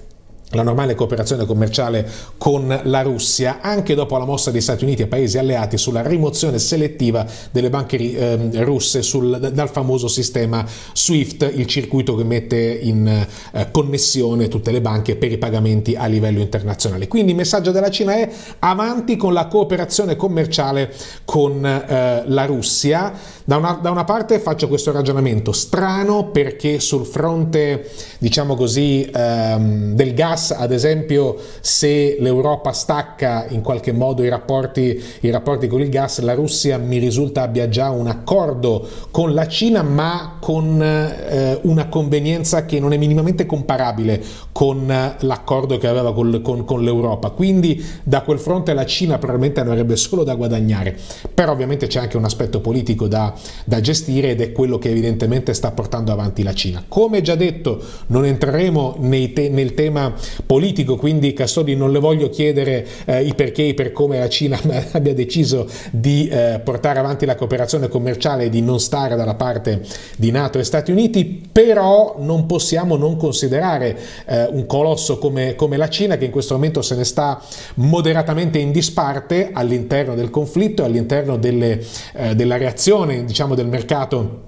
la normale cooperazione commerciale con la Russia, anche dopo la mossa degli Stati Uniti e paesi alleati sulla rimozione selettiva delle banche eh, russe sul, dal famoso sistema SWIFT, il circuito che mette in eh, connessione tutte le banche per i pagamenti a livello internazionale. Quindi il messaggio della Cina è avanti con la cooperazione commerciale con eh, la Russia. Da una, da una, parte faccio questo ragionamento strano perché sul fronte, diciamo così, ehm, del gas gas, ad esempio se l'Europa stacca in qualche modo i rapporti, i rapporti con il gas, la Russia mi risulta abbia già un accordo con la Cina, ma con eh, una convenienza che non è minimamente comparabile con eh, l'accordo che aveva col, con, con l'Europa. Quindi da quel fronte la Cina probabilmente ne avrebbe solo da guadagnare. Però ovviamente c'è anche un aspetto politico da, da gestire ed è quello che evidentemente sta portando avanti la Cina. Come già detto, non entreremo te nel tema politico, quindi Castodi non le voglio chiedere eh, i perché, e per come la Cina abbia deciso di eh, portare avanti la cooperazione commerciale e di non stare dalla parte di Nato e Stati Uniti, però non possiamo non considerare eh, un colosso come, come la Cina che in questo momento se ne sta moderatamente in disparte all'interno del conflitto, e all'interno delle, eh, della reazione diciamo, del mercato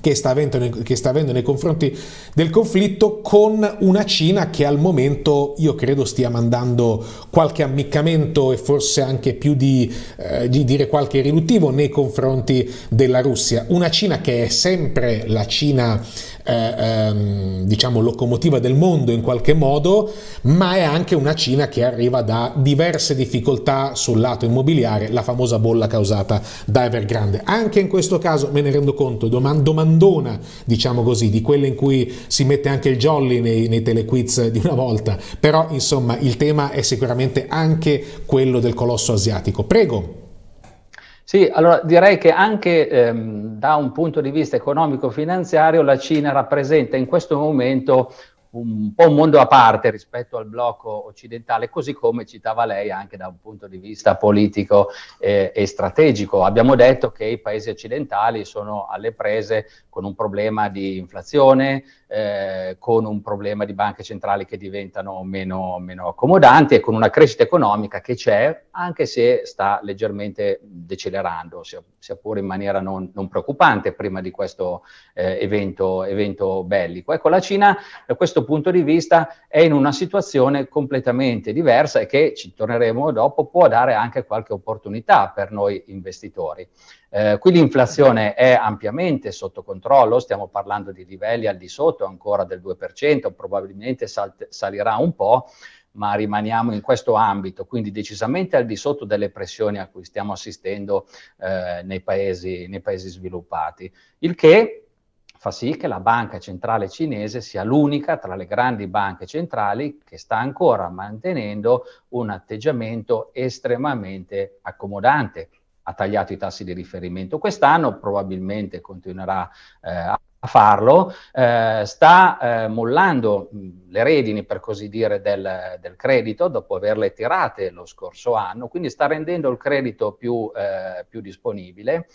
che sta, avendo nei, che sta avendo nei confronti del conflitto con una Cina che al momento io credo stia mandando qualche ammiccamento e forse anche più di, eh, di dire qualche riduttivo nei confronti della Russia. Una Cina che è sempre la Cina eh, ehm, diciamo locomotiva del mondo in qualche modo, ma è anche una Cina che arriva da diverse difficoltà sul lato immobiliare, la famosa bolla causata da Evergrande. Anche in questo caso me ne rendo conto, domandona, diciamo così, di quelle in cui si mette anche il jolly nei, nei telequiz di una volta, però insomma il tema è sicuramente anche quello del colosso asiatico. Prego. Sì, allora direi che anche ehm, da un punto di vista economico-finanziario la Cina rappresenta in questo momento un po' un mondo a parte rispetto al blocco occidentale, così come citava lei anche da un punto di vista politico eh, e strategico. Abbiamo detto che i paesi occidentali sono alle prese con un problema di inflazione, eh, con un problema di banche centrali che diventano meno, meno accomodanti e con una crescita economica che c'è, anche se sta leggermente decelerando, sia, sia pure in maniera non, non preoccupante prima di questo eh, evento, evento bellico. Ecco, la Cina, eh, questo questo punto di vista è in una situazione completamente diversa e che, ci torneremo dopo, può dare anche qualche opportunità per noi investitori. Eh, qui l'inflazione è ampiamente sotto controllo, stiamo parlando di livelli al di sotto ancora del 2%, probabilmente salt- salirà un po', ma rimaniamo in questo ambito, quindi decisamente al di sotto delle pressioni a cui stiamo assistendo eh, nei, paesi, nei paesi sviluppati, il che fa sì che la banca centrale cinese sia l'unica tra le grandi banche centrali che sta ancora mantenendo un atteggiamento estremamente accomodante. Ha tagliato i tassi di riferimento quest'anno, probabilmente continuerà eh, a farlo, eh, sta eh, mollando le redini, per così dire, del, del, credito dopo averle tirate lo scorso anno, quindi sta rendendo il credito più, eh, più disponibile.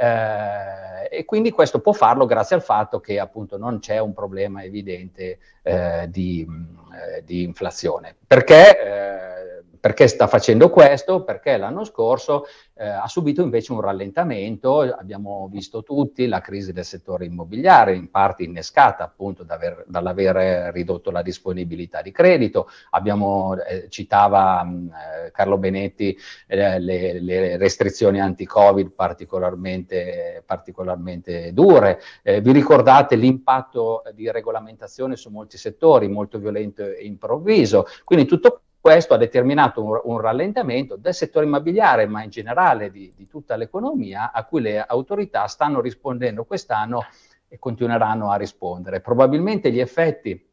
Eh, e quindi questo può farlo grazie al fatto che appunto non c'è un problema evidente eh, di, mm, eh, di, inflazione. Perché eh, perché sta facendo questo? Perché l'anno scorso eh, ha subito invece un rallentamento, abbiamo visto tutti la crisi del settore immobiliare, in parte innescata appunto dall'aver ridotto la disponibilità di credito, abbiamo, eh, citava mh, mm, eh, Carlo Benetti eh, le, le, restrizioni anti-Covid particolarmente, particolarmente dure, eh, vi ricordate l'impatto di regolamentazione su molti settori, molto violento e improvviso, quindi tutto questo ha determinato un, un, rallentamento del settore immobiliare, ma in generale di, di tutta l'economia, a cui le autorità stanno rispondendo quest'anno e continueranno a rispondere. Probabilmente gli effetti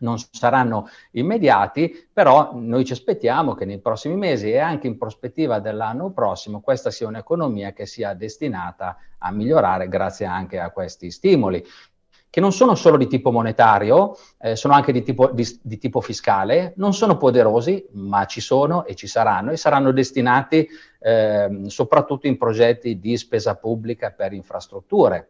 non saranno immediati, però noi ci aspettiamo che nei prossimi mesi e anche in prospettiva dell'anno prossimo questa sia un'economia che sia destinata a migliorare grazie anche a questi stimoli che non sono solo di tipo monetario, eh, sono anche di tipo, di, di tipo, fiscale, non sono poderosi, ma ci sono e ci saranno e saranno destinati eh, soprattutto in progetti di spesa pubblica per infrastrutture.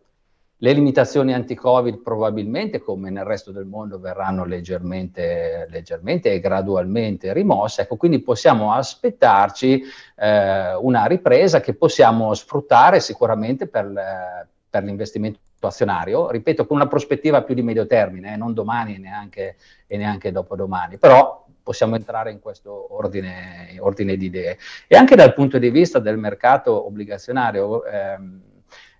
Le limitazioni anti-Covid probabilmente, come nel resto del mondo, verranno leggermente, leggermente e gradualmente rimosse. Ecco, quindi possiamo aspettarci eh, una ripresa che possiamo sfruttare sicuramente per, eh, per l'investimento azionario, ripeto, con una prospettiva più di medio termine, eh, non domani e neanche, e neanche dopodomani, però possiamo entrare in questo ordine, ordine, di idee. E anche dal punto di vista del mercato obbligazionario, ehm,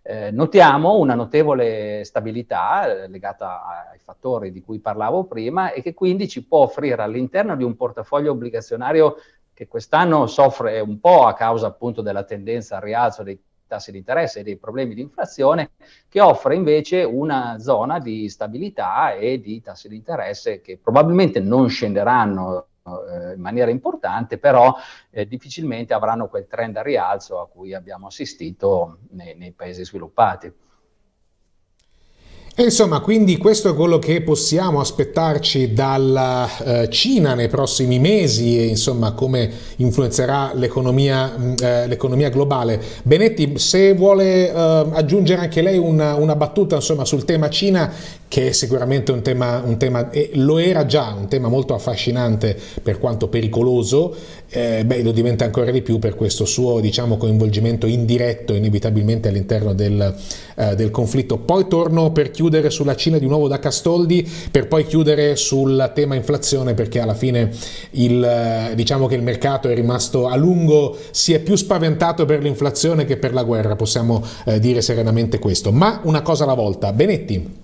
eh, notiamo una notevole stabilità eh, legata ai fattori di cui parlavo prima e che quindi ci può offrire all'interno di un portafoglio obbligazionario che quest'anno soffre un po' a causa appunto della tendenza al rialzo dei tassi di interesse e dei problemi di inflazione, che offre invece una zona di stabilità e di tassi di interesse che probabilmente non scenderanno eh, in maniera importante, però eh, difficilmente avranno quel trend a rialzo a cui abbiamo assistito nei, nei paesi sviluppati. Insomma, quindi questo è quello che possiamo aspettarci dalla eh, Cina nei prossimi mesi e insomma come influenzerà l'economia, mm, eh, globale. Benetti, se vuole eh, aggiungere anche lei una, una, battuta insomma, sul tema Cina, che è sicuramente un tema, un tema eh, lo era già, un tema molto affascinante per quanto pericoloso, eh, beh, lo diventa ancora di più per questo suo diciamo, coinvolgimento indiretto inevitabilmente all'interno del, eh, del, conflitto. Poi torno per chiudere sulla Cina di nuovo da Castoldi, per poi chiudere sul tema inflazione perché alla fine il, eh, diciamo che il mercato è rimasto a lungo, si è più spaventato per l'inflazione che per la guerra, possiamo eh, dire serenamente questo. Ma una cosa alla volta, Benetti.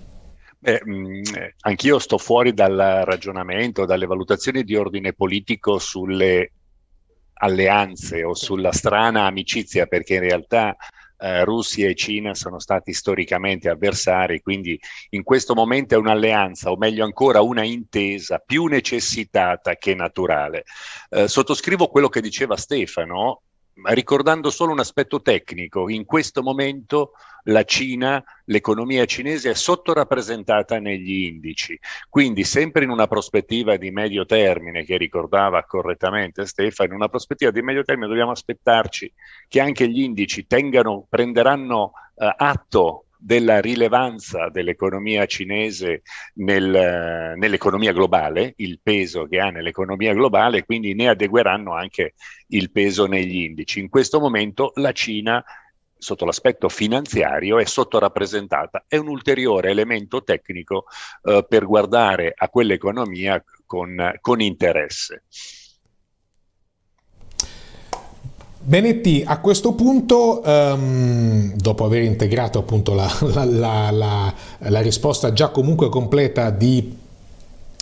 Eh, mm, eh, anch'io sto fuori dal ragionamento, dalle valutazioni di ordine politico sulle alleanze o sulla strana amicizia, perché in realtà eh, Russia e Cina sono stati storicamente avversari, quindi in questo momento è un'alleanza, o meglio ancora una intesa più necessitata che naturale. Eh, sottoscrivo quello che diceva Stefano, ricordando solo un aspetto tecnico, in questo momento la Cina, l'economia cinese è sottorappresentata negli indici, quindi sempre in una prospettiva di medio termine, che ricordava correttamente Stefano, in una prospettiva di medio termine dobbiamo aspettarci che anche gli indici tengano, prenderanno eh, atto della rilevanza dell'economia cinese nel, nell'economia globale, il peso che ha nell'economia globale, quindi ne adegueranno anche il peso negli indici. In questo momento la Cina sotto l'aspetto finanziario è sottorappresentata, è un ulteriore elemento tecnico eh, per guardare a quell'economia con, con interesse. Benetti a questo punto, um, dopo aver integrato appunto la, la, la, la, risposta già comunque completa di,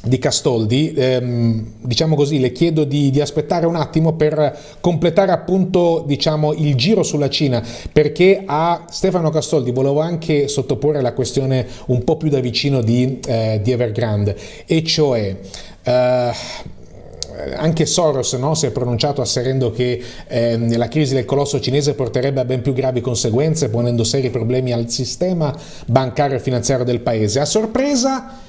di Castoldi, um, ehm, diciamo così, le chiedo di, di, aspettare un attimo per completare appunto diciamo, il giro sulla Cina, perché a Stefano Castoldi volevo anche sottoporre la questione un po' più da vicino di, eh, di Evergrande, e cioè... Uh, eh, anche Soros no, si è pronunciato asserendo che eh, la crisi del colosso cinese porterebbe a ben più gravi conseguenze, ponendo seri problemi al sistema bancario e finanziario del paese. A sorpresa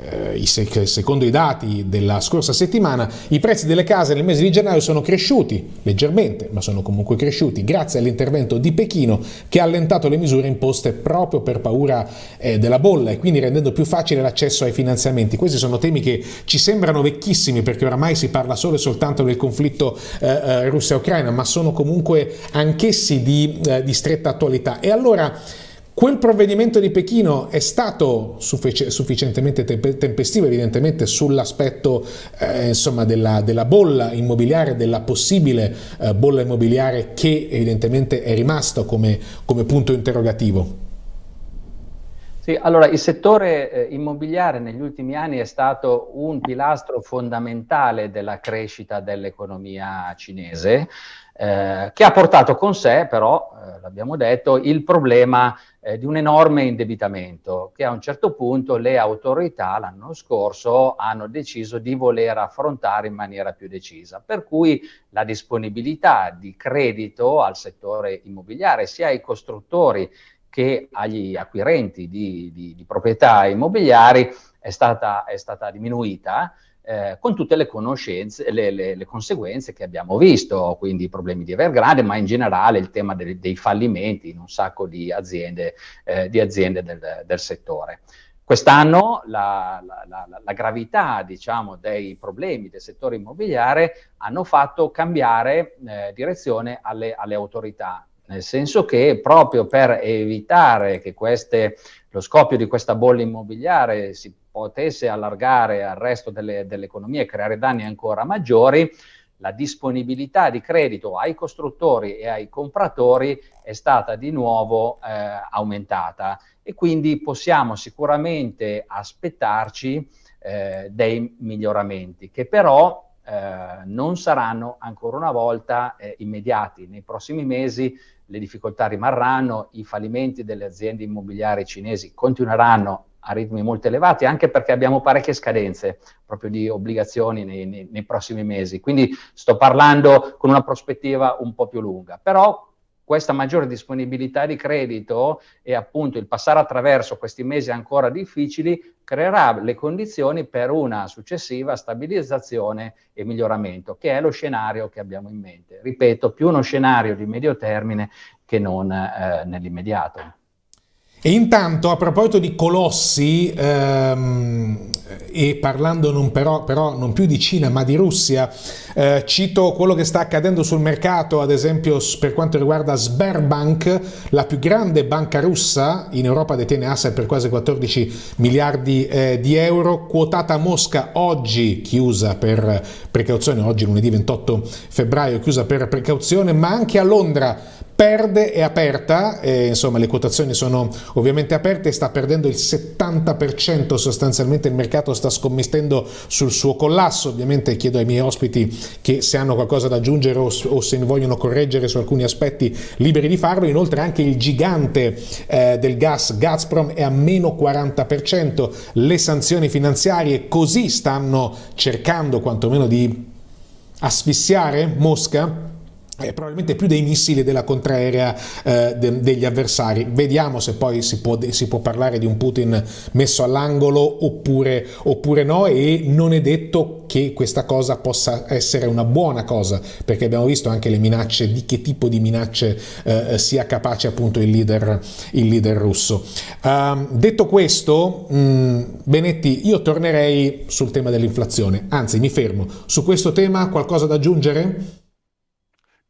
eh, secondo i dati della scorsa settimana, i prezzi delle case nel mese di gennaio sono cresciuti leggermente, ma sono comunque cresciuti grazie all'intervento di Pechino che ha allentato le misure imposte proprio per paura eh, della bolla e quindi rendendo più facile l'accesso ai finanziamenti. Questi sono temi che ci sembrano vecchissimi perché oramai si parla solo e soltanto del conflitto eh, Russia-Ucraina, ma sono comunque anch'essi di, di stretta attualità. E allora Quel provvedimento di Pechino è stato suffic sufficientemente temp tempestivo evidentemente sull'aspetto eh, della, della, bolla immobiliare, della possibile eh, bolla immobiliare che evidentemente è rimasto come, come punto interrogativo. Sì, allora il settore eh, immobiliare negli ultimi anni è stato un pilastro fondamentale della crescita dell'economia cinese. Eh, che ha portato con sé però, eh, l'abbiamo detto, il problema eh, di un enorme indebitamento che a un certo punto le autorità l'anno scorso hanno deciso di voler affrontare in maniera più decisa, per cui la disponibilità di credito al settore immobiliare sia ai costruttori che agli acquirenti di, di, di proprietà immobiliari è stata, è stata diminuita eh, con tutte le conoscenze, le, le, le, conseguenze che abbiamo visto, quindi i problemi di Evergrande, ma in generale il tema dei, dei fallimenti in un sacco di aziende, eh, di aziende del, del settore. Quest'anno la, la, la, la gravità diciamo, dei problemi del settore immobiliare hanno fatto cambiare eh, direzione alle, alle autorità, nel senso che proprio per evitare che queste, lo scoppio di questa bolla immobiliare si potesse allargare al resto delle, dell'economia e creare danni ancora maggiori, la disponibilità di credito ai costruttori e ai compratori è stata di nuovo eh, aumentata e quindi possiamo sicuramente aspettarci eh, dei miglioramenti che però eh, non saranno ancora una volta eh, immediati. Nei prossimi mesi le difficoltà rimarranno, i fallimenti delle aziende immobiliari cinesi continueranno a ritmi molto elevati, anche perché abbiamo parecchie scadenze proprio di obbligazioni nei, nei, nei, prossimi mesi. Quindi sto parlando con una prospettiva un po' più lunga. Però questa maggiore disponibilità di credito e appunto il passare attraverso questi mesi ancora difficili creerà le condizioni per una successiva stabilizzazione e miglioramento, che è lo scenario che abbiamo in mente. Ripeto, più uno scenario di medio termine che non eh, nell'immediato. E intanto a proposito di colossi, ehm, e parlando non però, però, non più di Cina ma di Russia, eh, cito quello che sta accadendo sul mercato, ad esempio per quanto riguarda Sberbank, la più grande banca russa, in Europa detiene asset per quasi 14 miliardi eh, di euro, quotata a Mosca oggi chiusa per precauzione, oggi lunedì 28 febbraio chiusa per precauzione, ma anche a Londra perde, è aperta, eh, insomma le quotazioni sono ovviamente aperte, sta perdendo il 70% sostanzialmente, il mercato sta scommettendo sul suo collasso, ovviamente chiedo ai miei ospiti che se hanno qualcosa da aggiungere o, o se mi vogliono correggere su alcuni aspetti liberi di farlo, inoltre anche il gigante eh, del gas Gazprom è a meno 40%, le sanzioni finanziarie così stanno cercando quantomeno di asfissiare Mosca eh, probabilmente più dei missili della contraerea eh, de degli avversari. Vediamo se poi si può, si può, parlare di un Putin messo all'angolo oppure, oppure no e non è detto che questa cosa possa essere una buona cosa perché abbiamo visto anche le minacce, di che tipo di minacce eh, sia capace appunto il leader, il leader russo. Um, detto questo, mh, mm, Benetti, io tornerei sul tema dell'inflazione, anzi mi fermo. Su questo tema qualcosa da aggiungere?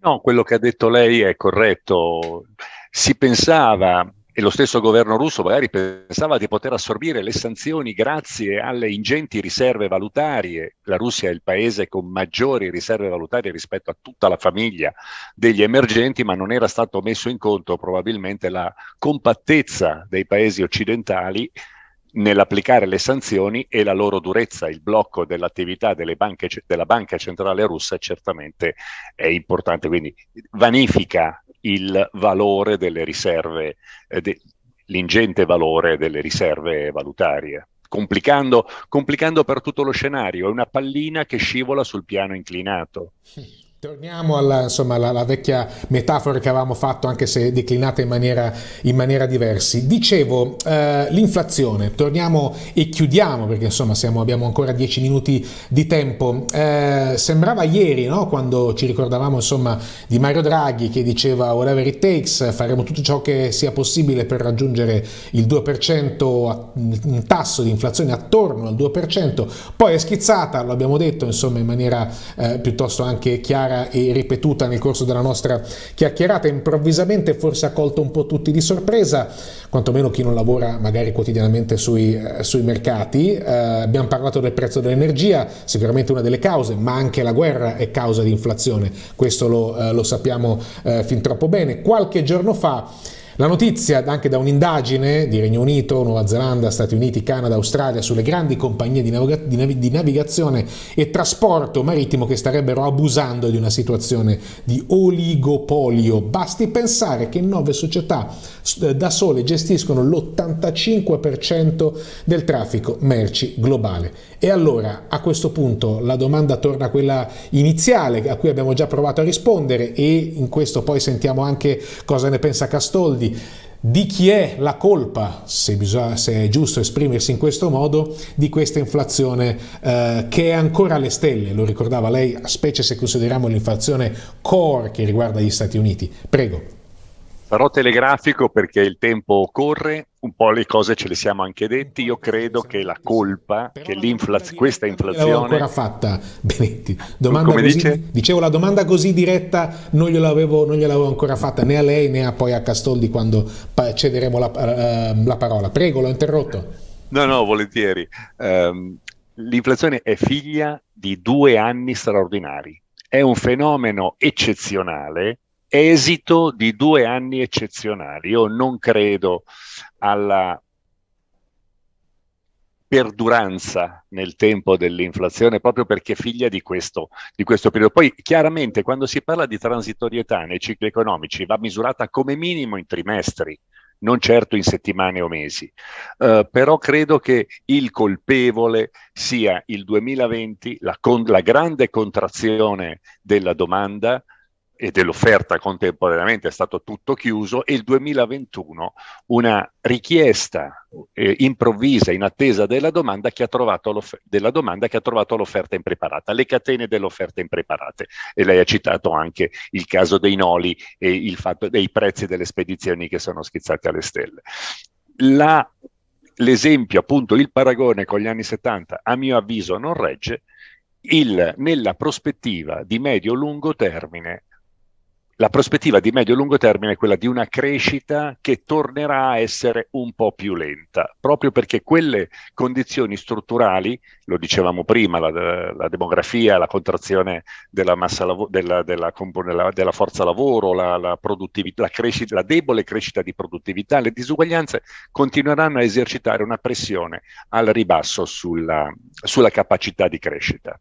No, quello che ha detto lei è corretto. Si pensava, e lo stesso governo russo magari pensava di poter assorbire le sanzioni grazie alle ingenti riserve valutarie. La Russia è il paese con maggiori riserve valutarie rispetto a tutta la famiglia degli emergenti, ma non era stato messo in conto probabilmente la compattezza dei paesi occidentali nell'applicare le sanzioni e la loro durezza, il blocco dell'attività banche, della banca centrale russa certamente è importante, quindi vanifica il valore delle riserve, eh, de, l'ingente valore delle riserve valutarie. Complicando, complicando, per tutto lo scenario, è una pallina che scivola sul piano inclinato. Sì. Torniamo alla, insomma, alla, alla, vecchia metafora che avevamo fatto, anche se declinata in maniera, in maniera diversa. Dicevo, eh, l'inflazione, torniamo e chiudiamo perché insomma siamo, abbiamo ancora dieci minuti di tempo. Eh, sembrava ieri, no? quando ci ricordavamo insomma, di Mario Draghi che diceva whatever it takes, faremo tutto ciò che sia possibile per raggiungere il 2%, un tasso di inflazione attorno al 2%. Poi è schizzata, lo abbiamo detto insomma, in maniera eh, piuttosto anche chiara chiara e ripetuta nel corso della nostra chiacchierata, improvvisamente forse ha colto un po' tutti di sorpresa, quantomeno chi non lavora magari quotidianamente sui, eh, sui mercati. Eh, abbiamo parlato del prezzo dell'energia, sicuramente una delle cause, ma anche la guerra è causa di inflazione, questo lo, eh, lo sappiamo eh, fin troppo bene. Qualche giorno fa la notizia anche da un'indagine di Regno Unito, Nuova Zelanda, Stati Uniti, Canada, Australia sulle grandi compagnie di, navig di, nav di navigazione e trasporto marittimo che starebbero abusando di una situazione di oligopolio. Basti pensare che nove società eh, da sole gestiscono l'85% del traffico merci globale. E allora a questo punto la domanda torna a quella iniziale a cui abbiamo già provato a rispondere e in questo poi sentiamo anche cosa ne pensa Castoldi di chi è la colpa, se, bisogna, se, è giusto esprimersi in questo modo, di questa inflazione eh, che è ancora alle stelle, lo ricordava lei, specie se consideriamo l'inflazione core che riguarda gli Stati Uniti. Prego. Sarò telegrafico perché il tempo corre, un po' le cose ce le siamo anche detti. Io credo che la colpa, che l'inflaz- questa inflazione. Non l'avevo ancora fatta, Benetti. Domanda Come così, dice? Dicevo, la domanda così diretta non gliel'avevo, non gliel'avevo ancora fatta né a lei né a poi a Castoldi quando cederemo la, ehm, la parola. Prego, l'ho interrotto. No, no, volentieri. Um, l'inflazione è figlia di due anni straordinari. È un fenomeno eccezionale esito di due anni eccezionali. Io non credo alla perduranza nel tempo dell'inflazione proprio perché figlia di questo, di questo, periodo. Poi chiaramente quando si parla di transitorietà nei cicli economici va misurata come minimo in trimestri, non certo in settimane o mesi, uh, però credo che il colpevole sia il 2020, la, con, la grande contrazione della domanda, e dell'offerta contemporaneamente è stato tutto chiuso e il 2021 una richiesta eh, improvvisa in attesa della domanda, della domanda, che ha trovato l'offerta impreparata, le catene dell'offerta impreparate e lei ha citato anche il caso dei noli e il fatto dei prezzi delle spedizioni che sono schizzate alle stelle. La, l'esempio, appunto, il paragone con gli anni 70 a mio avviso non regge. Il, nella prospettiva di medio-lungo termine la prospettiva di medio-lungo e termine è quella di una crescita che tornerà a essere un po' più lenta, proprio perché quelle condizioni strutturali, lo dicevamo prima, la, la demografia, la contrazione della, lavo- della, della, della forza lavoro, la, la, crescita, la debole crescita di produttività, le disuguaglianze continueranno a esercitare una pressione al ribasso sulla, sulla capacità di crescita.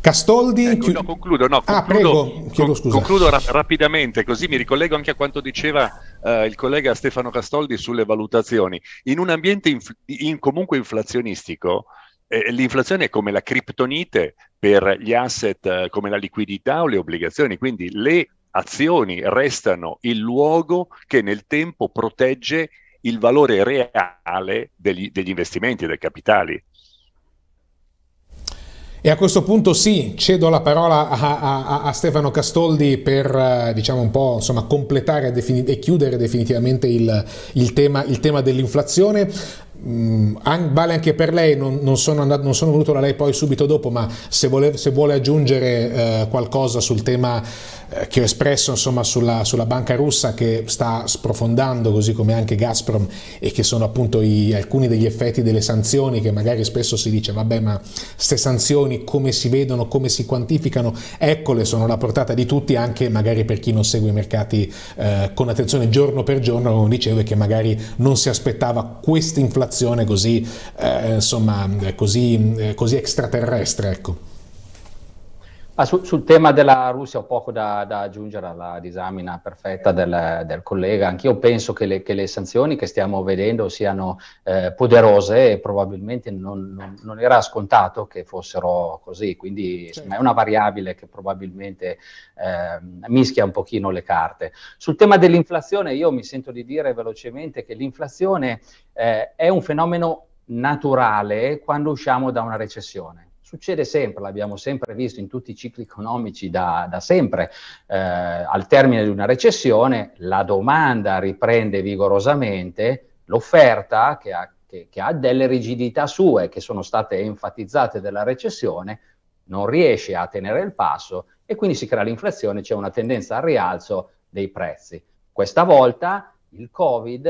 Castoldi. Ecco, no, concludo, no, ah, concludo, ah, con, concludo ra- rapidamente, così mi ricollego anche a quanto diceva eh, il collega Stefano Castoldi sulle valutazioni. In un ambiente inf- in, comunque inflazionistico, eh, l'inflazione è come la criptonite per gli asset eh, come la liquidità o le obbligazioni, quindi le azioni restano il luogo che nel tempo protegge il valore reale degli, degli investimenti, dei capitali. E a questo punto sì, cedo la parola a, a, a Stefano Castoldi per eh, diciamo un po' insomma, completare e, e chiudere definitivamente il, il tema, tema dell'inflazione. Mm, vale anche per lei, non, non, sono andato, non, sono venuto da lei poi subito dopo, ma se, vuole, se vuole aggiungere eh, qualcosa sul tema eh, che ho espresso insomma, sulla, sulla, banca russa che sta sprofondando, così come anche Gazprom, e che sono appunto i, alcuni degli effetti delle sanzioni, che magari spesso si dice, vabbè, ma queste sanzioni come si vedono, come si quantificano, eccole, sono la portata di tutti, anche magari per chi non segue i mercati eh, con attenzione giorno per giorno, come dicevo, e che magari non si aspettava questa inflazione relazione così, eh, insomma, così, eh, così extraterrestre. Ecco. Ah, su, sul tema della Russia ho poco da, da aggiungere alla disamina perfetta del, del collega. Anch'io penso che le, che le, sanzioni che stiamo vedendo siano eh, poderose e probabilmente non, non, non, era scontato che fossero così, quindi sì. è una variabile che probabilmente eh, mischia un pochino le carte. Sul tema dell'inflazione io mi sento di dire velocemente che l'inflazione eh, è un fenomeno naturale quando usciamo da una recessione succede sempre, l'abbiamo sempre visto in tutti i cicli economici da, da sempre. Eh, al termine di una recessione la domanda riprende vigorosamente, l'offerta che ha, che, che ha delle rigidità sue, che sono state enfatizzate dalla recessione, non riesce a tenere il passo e quindi si crea l'inflazione, c'è una tendenza al rialzo dei prezzi. Questa volta il Covid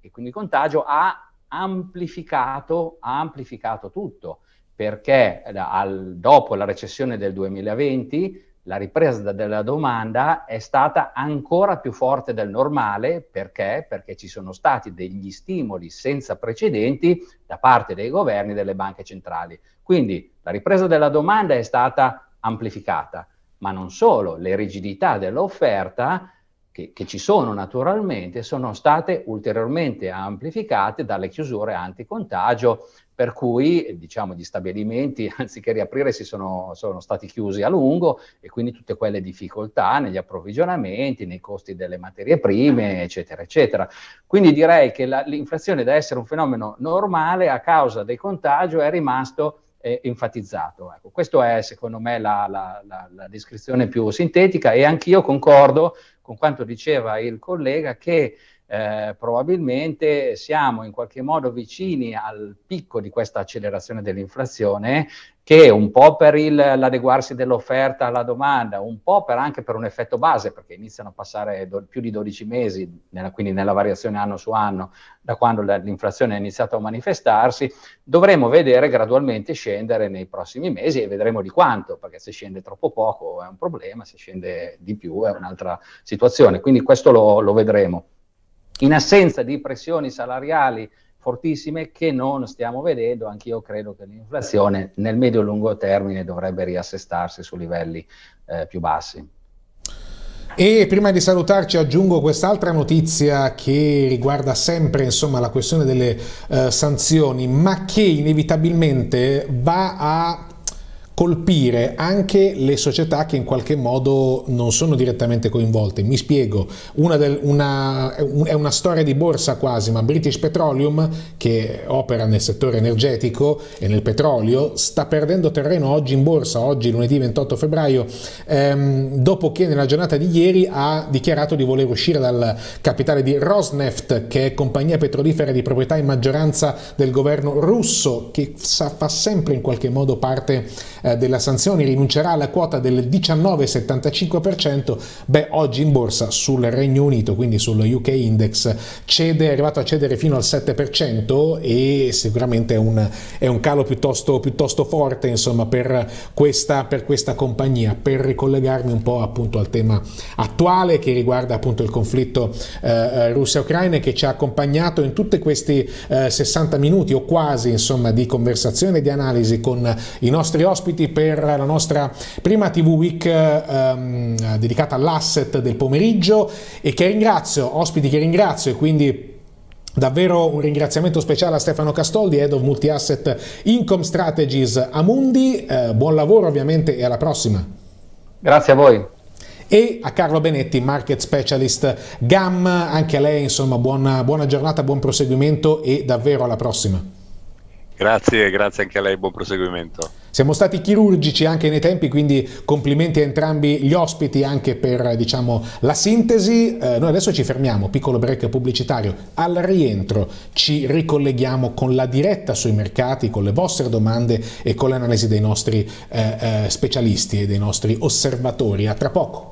e quindi il contagio ha amplificato, ha amplificato tutto perché al, dopo la recessione del 2020 la ripresa della domanda è stata ancora più forte del normale perché? perché? ci sono stati degli stimoli senza precedenti da parte dei governi e delle banche centrali. Quindi la ripresa della domanda è stata amplificata, ma non solo, le rigidità dell'offerta che, che ci sono naturalmente sono state ulteriormente amplificate dalle chiusure anticontagio, per cui diciamo, gli stabilimenti, anziché riaprire, si sono, sono, stati chiusi a lungo e quindi tutte quelle difficoltà negli approvvigionamenti, nei costi delle materie prime, eccetera, eccetera. Quindi direi che la, l'inflazione da essere un fenomeno normale a causa del contagio è rimasto eh, enfatizzato. Ecco, questa è secondo me la, la, la, la, descrizione più sintetica e anch'io concordo con quanto diceva il collega che eh, probabilmente siamo in qualche modo vicini al picco di questa accelerazione dell'inflazione che un po' per il, l'adeguarsi dell'offerta alla domanda, un po' per anche per un effetto base, perché iniziano a passare do, più di 12 mesi, nella, quindi nella variazione anno su anno, da quando la, l'inflazione ha iniziato a manifestarsi, dovremo vedere gradualmente scendere nei prossimi mesi e vedremo di quanto, perché se scende troppo poco è un problema, se scende di più è un'altra situazione. Quindi questo lo, lo vedremo in assenza di pressioni salariali fortissime che non stiamo vedendo, anch'io credo che l'inflazione nel medio-lungo termine dovrebbe riassestarsi su livelli eh, più bassi. E prima di salutarci aggiungo quest'altra notizia che riguarda sempre insomma, la questione delle eh, sanzioni, ma che inevitabilmente va a colpire anche le società che in qualche modo non sono direttamente coinvolte. Mi spiego, una del, una, è una storia di borsa quasi, ma British Petroleum, che opera nel settore energetico e nel petrolio, sta perdendo terreno oggi in borsa, oggi lunedì 28 febbraio, ehm, dopo che nella giornata di ieri ha dichiarato di voler uscire dal capitale di Rosneft, che è compagnia petrolifera di proprietà in maggioranza del governo russo, che fa sempre in qualche modo parte eh, della sanzione rinuncerà alla quota del 19,75%, beh oggi in borsa sul Regno Unito, quindi sullo UK Index, cede, è arrivato a cedere fino al 7% e sicuramente è un, è un calo piuttosto, piuttosto forte insomma, per, questa, per questa compagnia. Per ricollegarmi un po' appunto al tema attuale che riguarda appunto il conflitto eh, Russia-Ucraina che ci ha accompagnato in tutti questi eh, 60 minuti o quasi insomma di conversazione e di analisi con i nostri ospiti ospiti per la nostra prima TV Week ehm, dedicata all'asset del pomeriggio e che ringrazio, ospiti che ringrazio e quindi Davvero un ringraziamento speciale a Stefano Castoldi, Head of Multi-Asset Income Strategies Amundi. Eh, buon lavoro ovviamente e alla prossima. Grazie a voi e a Carlo Benetti, Market Specialist GAM. Anche a lei, insomma, buona, buona giornata, buon proseguimento e davvero alla prossima. Grazie, grazie anche a lei, buon proseguimento. Siamo stati chirurgici anche nei tempi, quindi complimenti a entrambi gli ospiti anche per diciamo, la sintesi. Eh, noi adesso ci fermiamo, piccolo break pubblicitario. Al rientro ci ricolleghiamo con la diretta sui mercati, con le vostre domande e con l'analisi dei nostri eh, eh, specialisti e dei nostri osservatori. A tra poco.